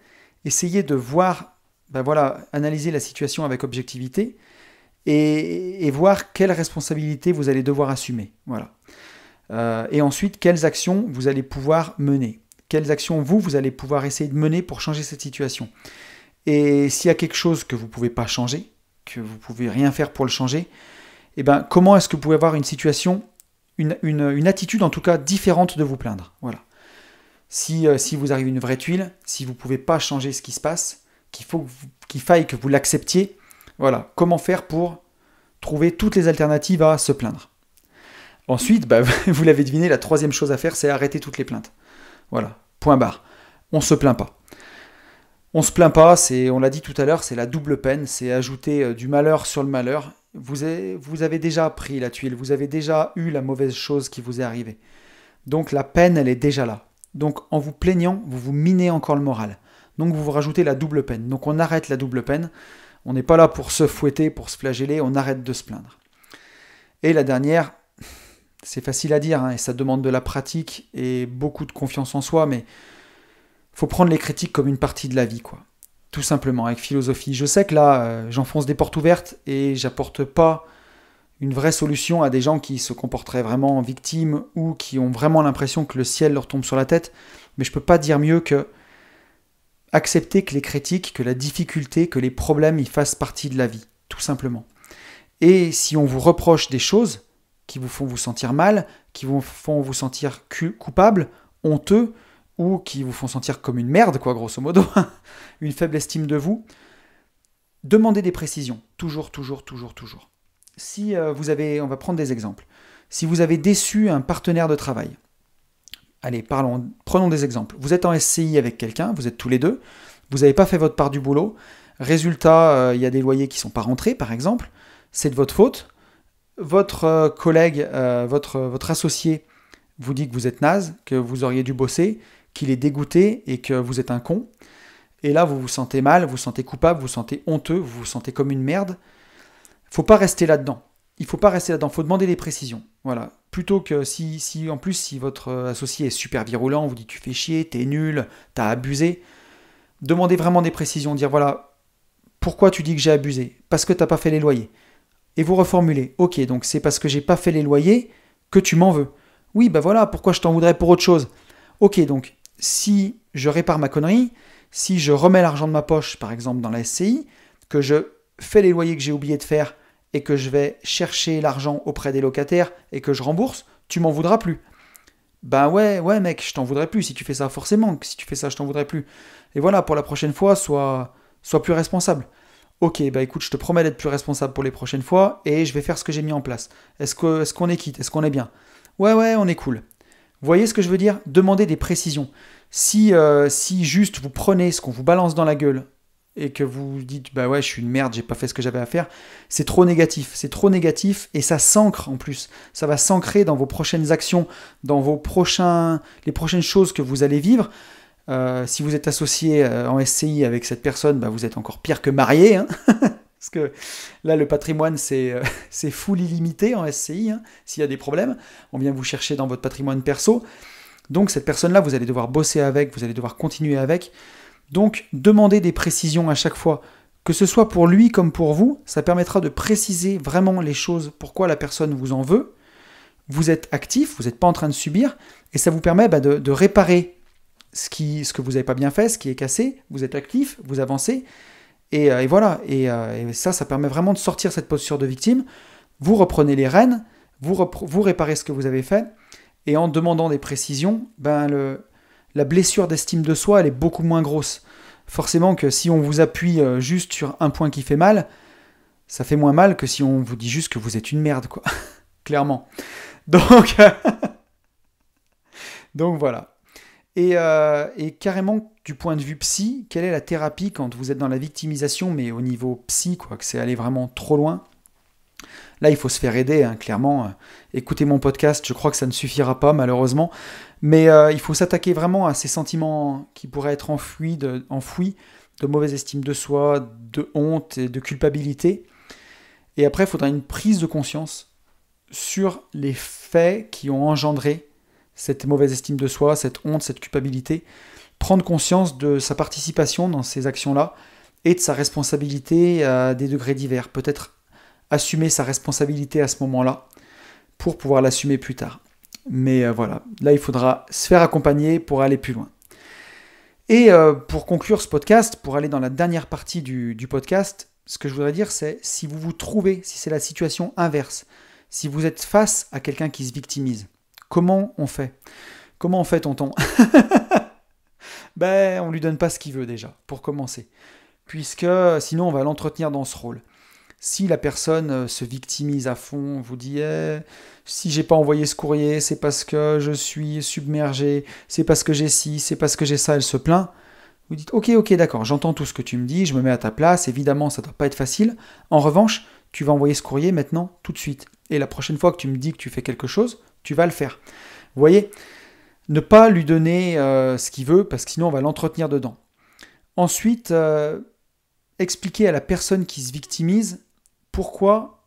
essayez de voir, ben voilà, analyser la situation avec objectivité et, voir quelles responsabilités vous allez devoir assumer. Voilà. Euh, et ensuite, quelles actions vous allez pouvoir mener. Quelles actions vous, vous allez pouvoir essayer de mener pour changer cette situation. Et s'il y a quelque chose que vous ne pouvez pas changer, que vous ne pouvez rien faire pour le changer, et eh ben, comment est-ce que vous pouvez avoir une situation une, attitude en tout cas différente de vous plaindre. Voilà. Si, euh, si vous arrivez une vraie tuile, si vous ne pouvez pas changer ce qui se passe, qu'il faut qu'il faille que vous l'acceptiez, voilà, comment faire pour trouver toutes les alternatives à se plaindre. Ensuite, bah, (laughs) vous l'avez deviné, la troisième chose à faire, c'est arrêter toutes les plaintes. Voilà, point barre. On se plaint pas. On se plaint pas, c'est, on l'a dit tout à l'heure, c'est la double peine, c'est ajouter euh, du malheur sur le malheur vous avez, vous avez déjà pris la tuile, vous avez déjà eu la mauvaise chose qui vous est arrivée. Donc la peine, elle est déjà là. Donc en vous plaignant, vous vous minez encore le moral. Donc vous vous rajoutez la double peine. Donc on arrête la double peine. On n'est pas là pour se fouetter, pour se flageller, on arrête de se plaindre. Et la dernière, c'est facile à dire, hein, et ça demande de la pratique et beaucoup de confiance en soi, mais faut prendre les critiques comme une partie de la vie, quoi tout simplement, avec philosophie. Je sais que là, euh, j'enfonce des portes ouvertes et j'apporte pas une vraie solution à des gens qui se comporteraient vraiment en ou qui ont vraiment l'impression que le ciel leur tombe sur la tête, mais je peux pas dire mieux que accepter que les critiques, que la difficulté, que les problèmes y fassent partie de la vie, tout simplement. Et si on vous reproche des choses qui vous font vous sentir mal, qui vous font vous sentir coupable, honteux, ou qui vous font sentir comme une merde, quoi, grosso modo, (laughs) une faible estime de vous, demandez des précisions. Toujours, toujours, toujours, toujours. Si euh, vous avez, on va prendre des exemples. Si vous avez déçu un partenaire de travail, allez, parlons, prenons des exemples. Vous êtes en SCI avec quelqu'un, vous êtes tous les deux, vous n'avez pas fait votre part du boulot, résultat, euh, il y a des loyers qui ne sont pas rentrés, par exemple, c'est de votre faute. Votre euh, collègue, votre associé vous dit que vous êtes naze, que vous auriez dû bosser, qu'il est dégoûté et que vous êtes un con. Et là, vous vous sentez mal, vous vous sentez coupable, vous vous sentez honteux, vous vous sentez comme une merde. Faut pas rester là-dedans. Il faut pas rester là-dedans. Faut demander des précisions. Voilà. Plutôt que si, si, en plus, si votre euh, associé est super virulent, vous dit tu fais chier, es nul, t'as abusé, demandez vraiment des précisions. Dire voilà, pourquoi tu dis que j'ai abusé Parce que t'as pas fait les loyers. Et vous reformulez. Ok, donc c'est parce que j'ai pas fait les loyers que tu m'en veux. Oui, ben voilà, pourquoi je t'en voudrais pour autre chose Ok, donc si je répare ma connerie, si je remets l'argent de ma poche, par exemple, dans la SCI, que je fais les loyers que j'ai oublié de faire et que je vais chercher l'argent auprès des locataires et que je rembourse, tu m'en voudras plus. Ben ouais, ouais mec, je t'en voudrais plus si tu fais ça, forcément, si tu fais ça, je t'en voudrais plus. Et voilà, pour la prochaine fois, sois, sois plus responsable. Ok, bah écoute, je te promets d'être plus responsable pour les prochaines fois et je vais faire ce que j'ai mis en place. Est-ce est, qu'on est quitte Est-ce qu'on est bien Ouais, ouais, on est cool voyez ce que je veux dire Demandez des précisions. Si, euh, si juste vous prenez ce qu'on vous balance dans la gueule et que vous dites bah ouais je suis une merde j'ai pas fait ce que j'avais à faire c'est trop négatif c'est trop négatif et ça s'ancre en plus ça va s'ancrer dans vos prochaines actions dans vos prochains les prochaines choses que vous allez vivre euh, si vous êtes associé euh, en SCI avec cette personne bah vous êtes encore pire que marié hein. (laughs) Parce que là, le patrimoine, c'est euh, (laughs) full illimité en SCI. Hein, s'il y a des problèmes, on vient vous chercher dans votre patrimoine perso. Donc cette personne-là, vous allez devoir bosser avec, vous allez devoir continuer avec. Donc demander des précisions à chaque fois. Que ce soit pour lui comme pour vous, ça permettra de préciser vraiment les choses, pourquoi la personne vous en veut. Vous êtes actif, vous n'êtes pas en train de subir, et ça vous permet bah, de, réparer ce, qui, ce que vous n'avez pas bien fait, ce qui est cassé. Vous êtes actif, vous avancez, euh, et, voilà, euh, et, ça, ça permet vraiment de sortir cette posture de victime. Vous reprenez les rênes, vous, réparez ce que vous avez fait, et en demandant des précisions, ben la blessure d'estime de soi, elle est beaucoup moins grosse. Forcément que si on vous appuie euh, juste sur un point qui fait mal, ça fait moins mal que si on vous dit juste que vous êtes une merde, quoi. (laughs) Clairement. Donc, (laughs) donc voilà. Euh, et, carrément, du point de vue psy, quelle est la thérapie quand vous êtes dans la victimisation, mais au niveau psy, quoi, que c'est aller vraiment trop loin Là, il faut se faire aider, hein, clairement. Euh, écoutez mon podcast, je crois que ça ne suffira pas, malheureusement. Mais euh, il faut s'attaquer vraiment à ces sentiments qui pourraient être enfouis de, enfouis de mauvaise estime de soi, de honte et de culpabilité. Et après, il faudra une prise de conscience sur les faits qui ont engendré cette mauvaise estime de soi, cette honte, cette culpabilité, prendre conscience de sa participation dans ces actions-là et de sa responsabilité à des degrés divers. Peut-être assumer sa responsabilité à ce moment-là pour pouvoir l'assumer plus tard. Mais euh, voilà, là il faudra se faire accompagner pour aller plus loin. Et euh, pour conclure ce podcast, pour aller dans la dernière partie du podcast, ce que je voudrais dire c'est si vous vous trouvez, si c'est la situation inverse, si vous êtes face à quelqu'un qui se victimise, Comment on fait Comment on fait, tonton (laughs) Ben, on lui donne pas ce qu'il veut déjà, pour commencer. Puisque sinon, on va l'entretenir dans ce rôle. Si la personne euh, se victimise à fond, vous dit eh, si j'ai pas envoyé ce courrier, c'est parce que je suis submergé, c'est parce que j'ai ci, c'est parce que j'ai ça, elle se plaint. Vous dites ok, ok, d'accord, j'entends tout ce que tu me dis, je me mets à ta place, évidemment, ça ne doit pas être facile. En revanche, tu vas envoyer ce courrier maintenant, tout de suite. Et la prochaine fois que tu me dis que tu fais quelque chose, tu vas le faire. Vous voyez Ne pas lui donner euh, ce qu'il veut, parce que sinon on va l'entretenir dedans. Ensuite, euh, expliquer à la personne qui se victimise pourquoi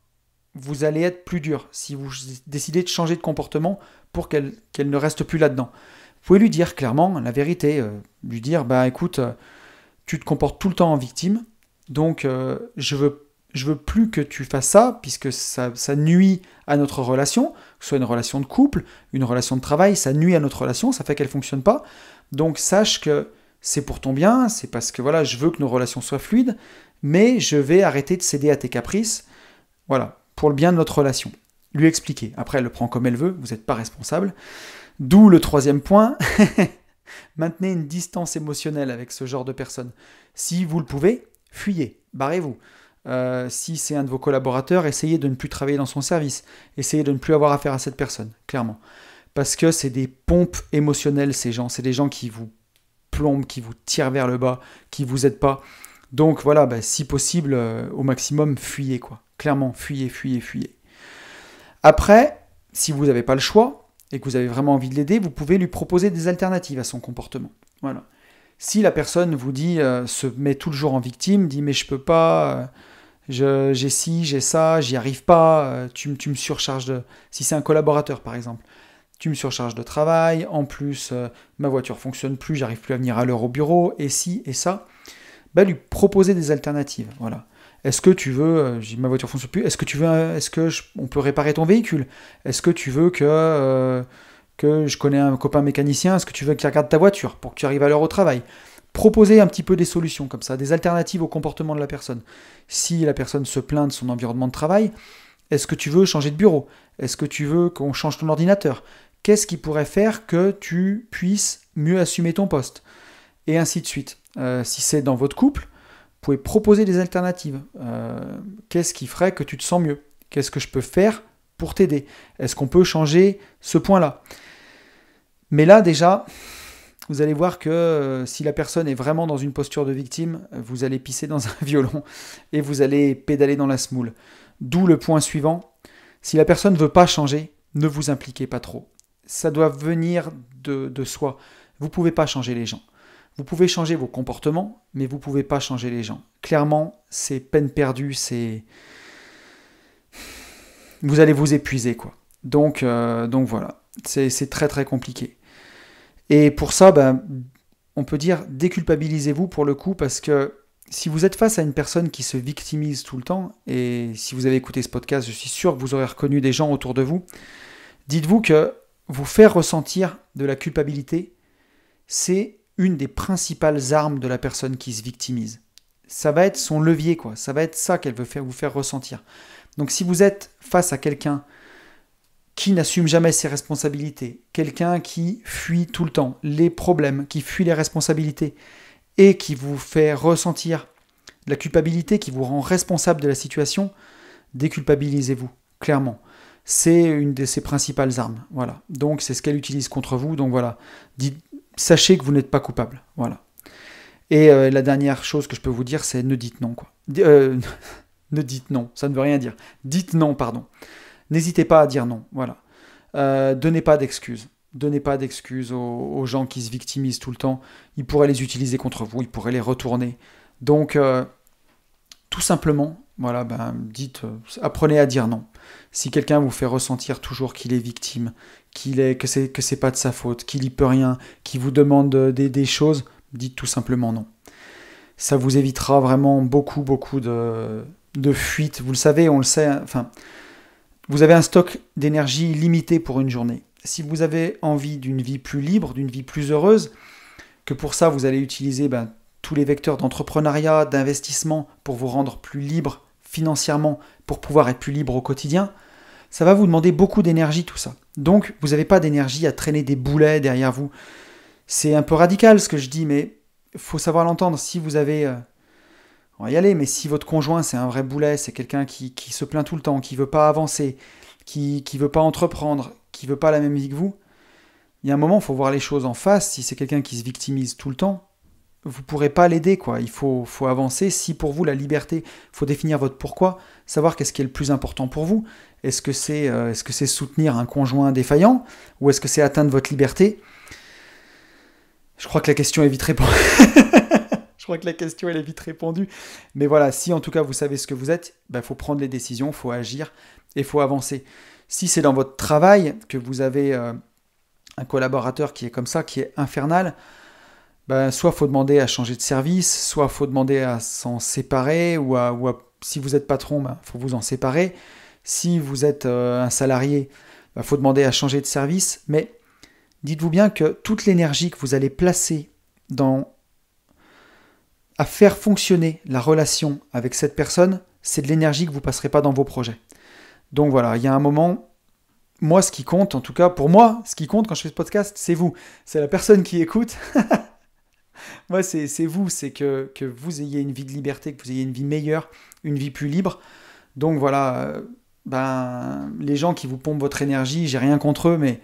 vous allez être plus dur si vous décidez de changer de comportement pour qu'elle ne reste plus là-dedans. Vous pouvez lui dire clairement la vérité, euh, lui dire bah écoute, tu te comportes tout le temps en victime, donc je veux je veux plus que tu fasses ça, puisque ça, ça, nuit à notre relation soit une relation de couple, une relation de travail, ça nuit à notre relation, ça fait qu'elle ne fonctionne pas. Donc sache que c'est pour ton bien, c'est parce que voilà, je veux que nos relations soient fluides, mais je vais arrêter de céder à tes caprices, voilà, pour le bien de notre relation. Lui expliquer. Après, elle le prend comme elle veut, vous n'êtes pas responsable. D'où le troisième point, (laughs) maintenez une distance émotionnelle avec ce genre de personne. Si vous le pouvez, fuyez, barrez-vous. Euh, si c'est un de vos collaborateurs, essayez de ne plus travailler dans son service. Essayez de ne plus avoir affaire à cette personne, clairement. Parce que c'est des pompes émotionnelles, ces gens. C'est des gens qui vous plombent, qui vous tirent vers le bas, qui vous aident pas. Donc voilà, bah, si possible, euh, au maximum, fuyez, quoi. Clairement, fuyez, fuyez, fuyez. Après, si vous n'avez pas le choix et que vous avez vraiment envie de l'aider, vous pouvez lui proposer des alternatives à son comportement. Voilà. Si la personne vous dit, euh, se met tout le jour en victime, dit mais je peux pas, j'ai ci, j'ai ça, j'y arrive pas, euh, tu, tu me surcharges de... Si c'est un collaborateur par exemple, tu me surcharges de travail, en plus euh, ma voiture fonctionne plus, j'arrive plus à venir à l'heure au bureau, et si, et ça, bah, lui proposer des alternatives. Voilà. Est-ce que tu veux, euh, j'ai ma voiture fonctionne plus, est-ce que tu veux, est-ce que on peut réparer ton véhicule Est-ce que tu veux que, que je connais un copain mécanicien Est-ce que tu veux qu'il regarde ta voiture pour que tu arrives à l'heure au travail proposer un petit peu des solutions comme ça, des alternatives au comportement de la personne. Si la personne se plaint de son environnement de travail, est-ce que tu veux changer de bureau Est-ce que tu veux qu'on change ton ordinateur Qu'est-ce qui pourrait faire que tu puisses mieux assumer ton poste Et ainsi de suite. Euh, si c'est dans votre couple, vous pouvez proposer des alternatives. Euh, qu'est-ce qui ferait que tu te sens mieux Qu'est-ce que je peux faire pour t'aider Est-ce qu'on peut changer ce point-là Mais là déjà, vous allez voir que euh, si la personne est vraiment dans une posture de victime, vous allez pisser dans un (laughs) violon et vous allez pédaler dans la smoule. D'où le point suivant. Si la personne ne veut pas changer, ne vous impliquez pas trop. Ça doit venir de, soi. Vous ne pouvez pas changer les gens. Vous pouvez changer vos comportements, mais vous ne pouvez pas changer les gens. Clairement, c'est peine perdue, c'est... Vous allez vous épuiser, quoi. Donc, euh, donc voilà, c'est très très compliqué. Et pour ça, ben, on peut dire déculpabilisez-vous pour le coup, parce que si vous êtes face à une personne qui se victimise tout le temps, et si vous avez écouté ce podcast, je suis sûr que vous aurez reconnu des gens autour de vous, dites-vous que vous faire ressentir de la culpabilité, c'est une des principales armes de la personne qui se victimise. Ça va être son levier, quoi. Ça va être ça qu'elle veut faire, vous faire ressentir. Donc si vous êtes face à quelqu'un qui n'assume jamais ses responsabilités, quelqu'un qui fuit tout le temps les problèmes, qui fuit les responsabilités, et qui vous fait ressentir la culpabilité, qui vous rend responsable de la situation, déculpabilisez-vous, clairement. C'est une de ses principales armes. Voilà. Donc c'est ce qu'elle utilise contre vous. Donc voilà. sachez que vous n'êtes pas coupable. Voilà. Et euh, la dernière chose que je peux vous dire, c'est ne dites non. Quoi. Euh, (laughs) ne dites non, ça ne veut rien dire. Dites non, pardon. N'hésitez pas à dire non. Voilà. Euh, donnez pas d'excuses. Donnez pas d'excuses aux, gens qui se victimisent tout le temps. Ils pourraient les utiliser contre vous, ils pourraient les retourner. Donc, euh, tout simplement, voilà, ben, dites, euh, apprenez à dire non. Si quelqu'un vous fait ressentir toujours qu'il est victime, qu'il est que c'est que c'est pas de sa faute, qu'il y peut rien, qu'il vous demande des, des choses, dites tout simplement non. Ça vous évitera vraiment beaucoup beaucoup de de fuites. Vous le savez, on le sait. Hein, enfin, vous avez un stock d'énergie limité pour une journée. Si vous avez envie d'une vie plus libre, d'une vie plus heureuse, que pour ça vous allez utiliser ben, tous les vecteurs d'entrepreneuriat, d'investissement pour vous rendre plus libre financièrement, pour pouvoir être plus libre au quotidien, ça va vous demander beaucoup d'énergie tout ça. Donc vous n'avez pas d'énergie à traîner des boulets derrière vous. C'est un peu radical ce que je dis, mais faut savoir l'entendre. Si vous avez euh, on va y aller. Mais si votre conjoint, c'est un vrai boulet, c'est quelqu'un qui, se plaint tout le temps, qui veut pas avancer, qui ne veut pas entreprendre, qui veut pas la même vie que vous, il y a un moment, il faut voir les choses en face. Si c'est quelqu'un qui se victimise tout le temps, vous pourrez pas l'aider. quoi. Il faut, avancer. Si pour vous, la liberté, faut définir votre pourquoi, savoir qu'est-ce qui est le plus important pour vous. Est-ce que c'est euh, est -ce c'est soutenir un conjoint défaillant ou est-ce que c'est atteindre votre liberté je crois que la question est vite répondue. (laughs) Je crois que la question, elle est vite répondue. Mais voilà, si en tout cas vous savez ce que vous êtes, il ben, faut prendre les décisions, il faut agir et il faut avancer. Si c'est dans votre travail que vous avez euh, un collaborateur qui est comme ça, qui est infernal, ben, soit faut demander à changer de service, soit faut demander à s'en séparer, ou, à, si vous êtes patron, il ben, faut vous en séparer. Si vous êtes euh, un salarié, il ben, faut demander à changer de service. Mais dites-vous bien que toute l'énergie que vous allez placer dans à faire fonctionner la relation avec cette personne, c'est de l'énergie que vous passerez pas dans vos projets. Donc voilà, il y a un moment, moi ce qui compte, en tout cas pour moi, ce qui compte quand je fais ce podcast, c'est vous, c'est la personne qui écoute. (laughs) moi c'est vous, c'est que, que, vous ayez une vie de liberté, que vous ayez une vie meilleure, une vie plus libre. Donc voilà, euh, ben, les gens qui vous pompent votre énergie, j'ai rien contre eux, mais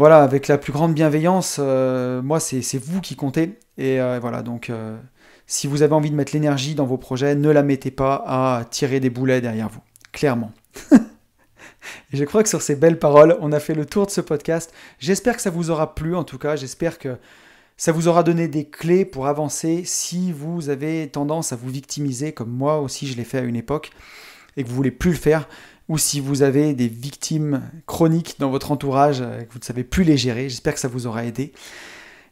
voilà, avec la plus grande bienveillance, euh, moi, c'est vous qui comptez. Et euh, voilà, donc, euh, si vous avez envie de mettre l'énergie dans vos projets, ne la mettez pas à tirer des boulets derrière vous, clairement. (laughs) je crois que sur ces belles paroles, on a fait le tour de ce podcast. J'espère que ça vous aura plu, en tout cas, j'espère que ça vous aura donné des clés pour avancer si vous avez tendance à vous victimiser, comme moi aussi je l'ai fait à une époque, et que vous voulez plus le faire ou si vous avez des victimes chroniques dans votre entourage et euh, que vous ne savez plus les gérer. J'espère que ça vous aura aidé.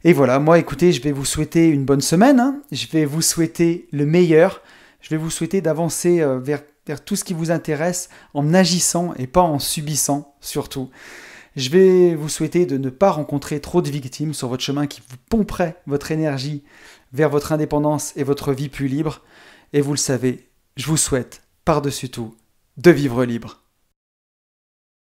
Et voilà, moi écoutez, je vais vous souhaiter une bonne semaine, hein. je vais vous souhaiter le meilleur, je vais vous souhaiter d'avancer euh, vers, vers tout ce qui vous intéresse en agissant et pas en subissant surtout. Je vais vous souhaiter de ne pas rencontrer trop de victimes sur votre chemin qui vous pomperait votre énergie vers votre indépendance et votre vie plus libre. Et vous le savez, je vous souhaite par-dessus tout de vivre libre.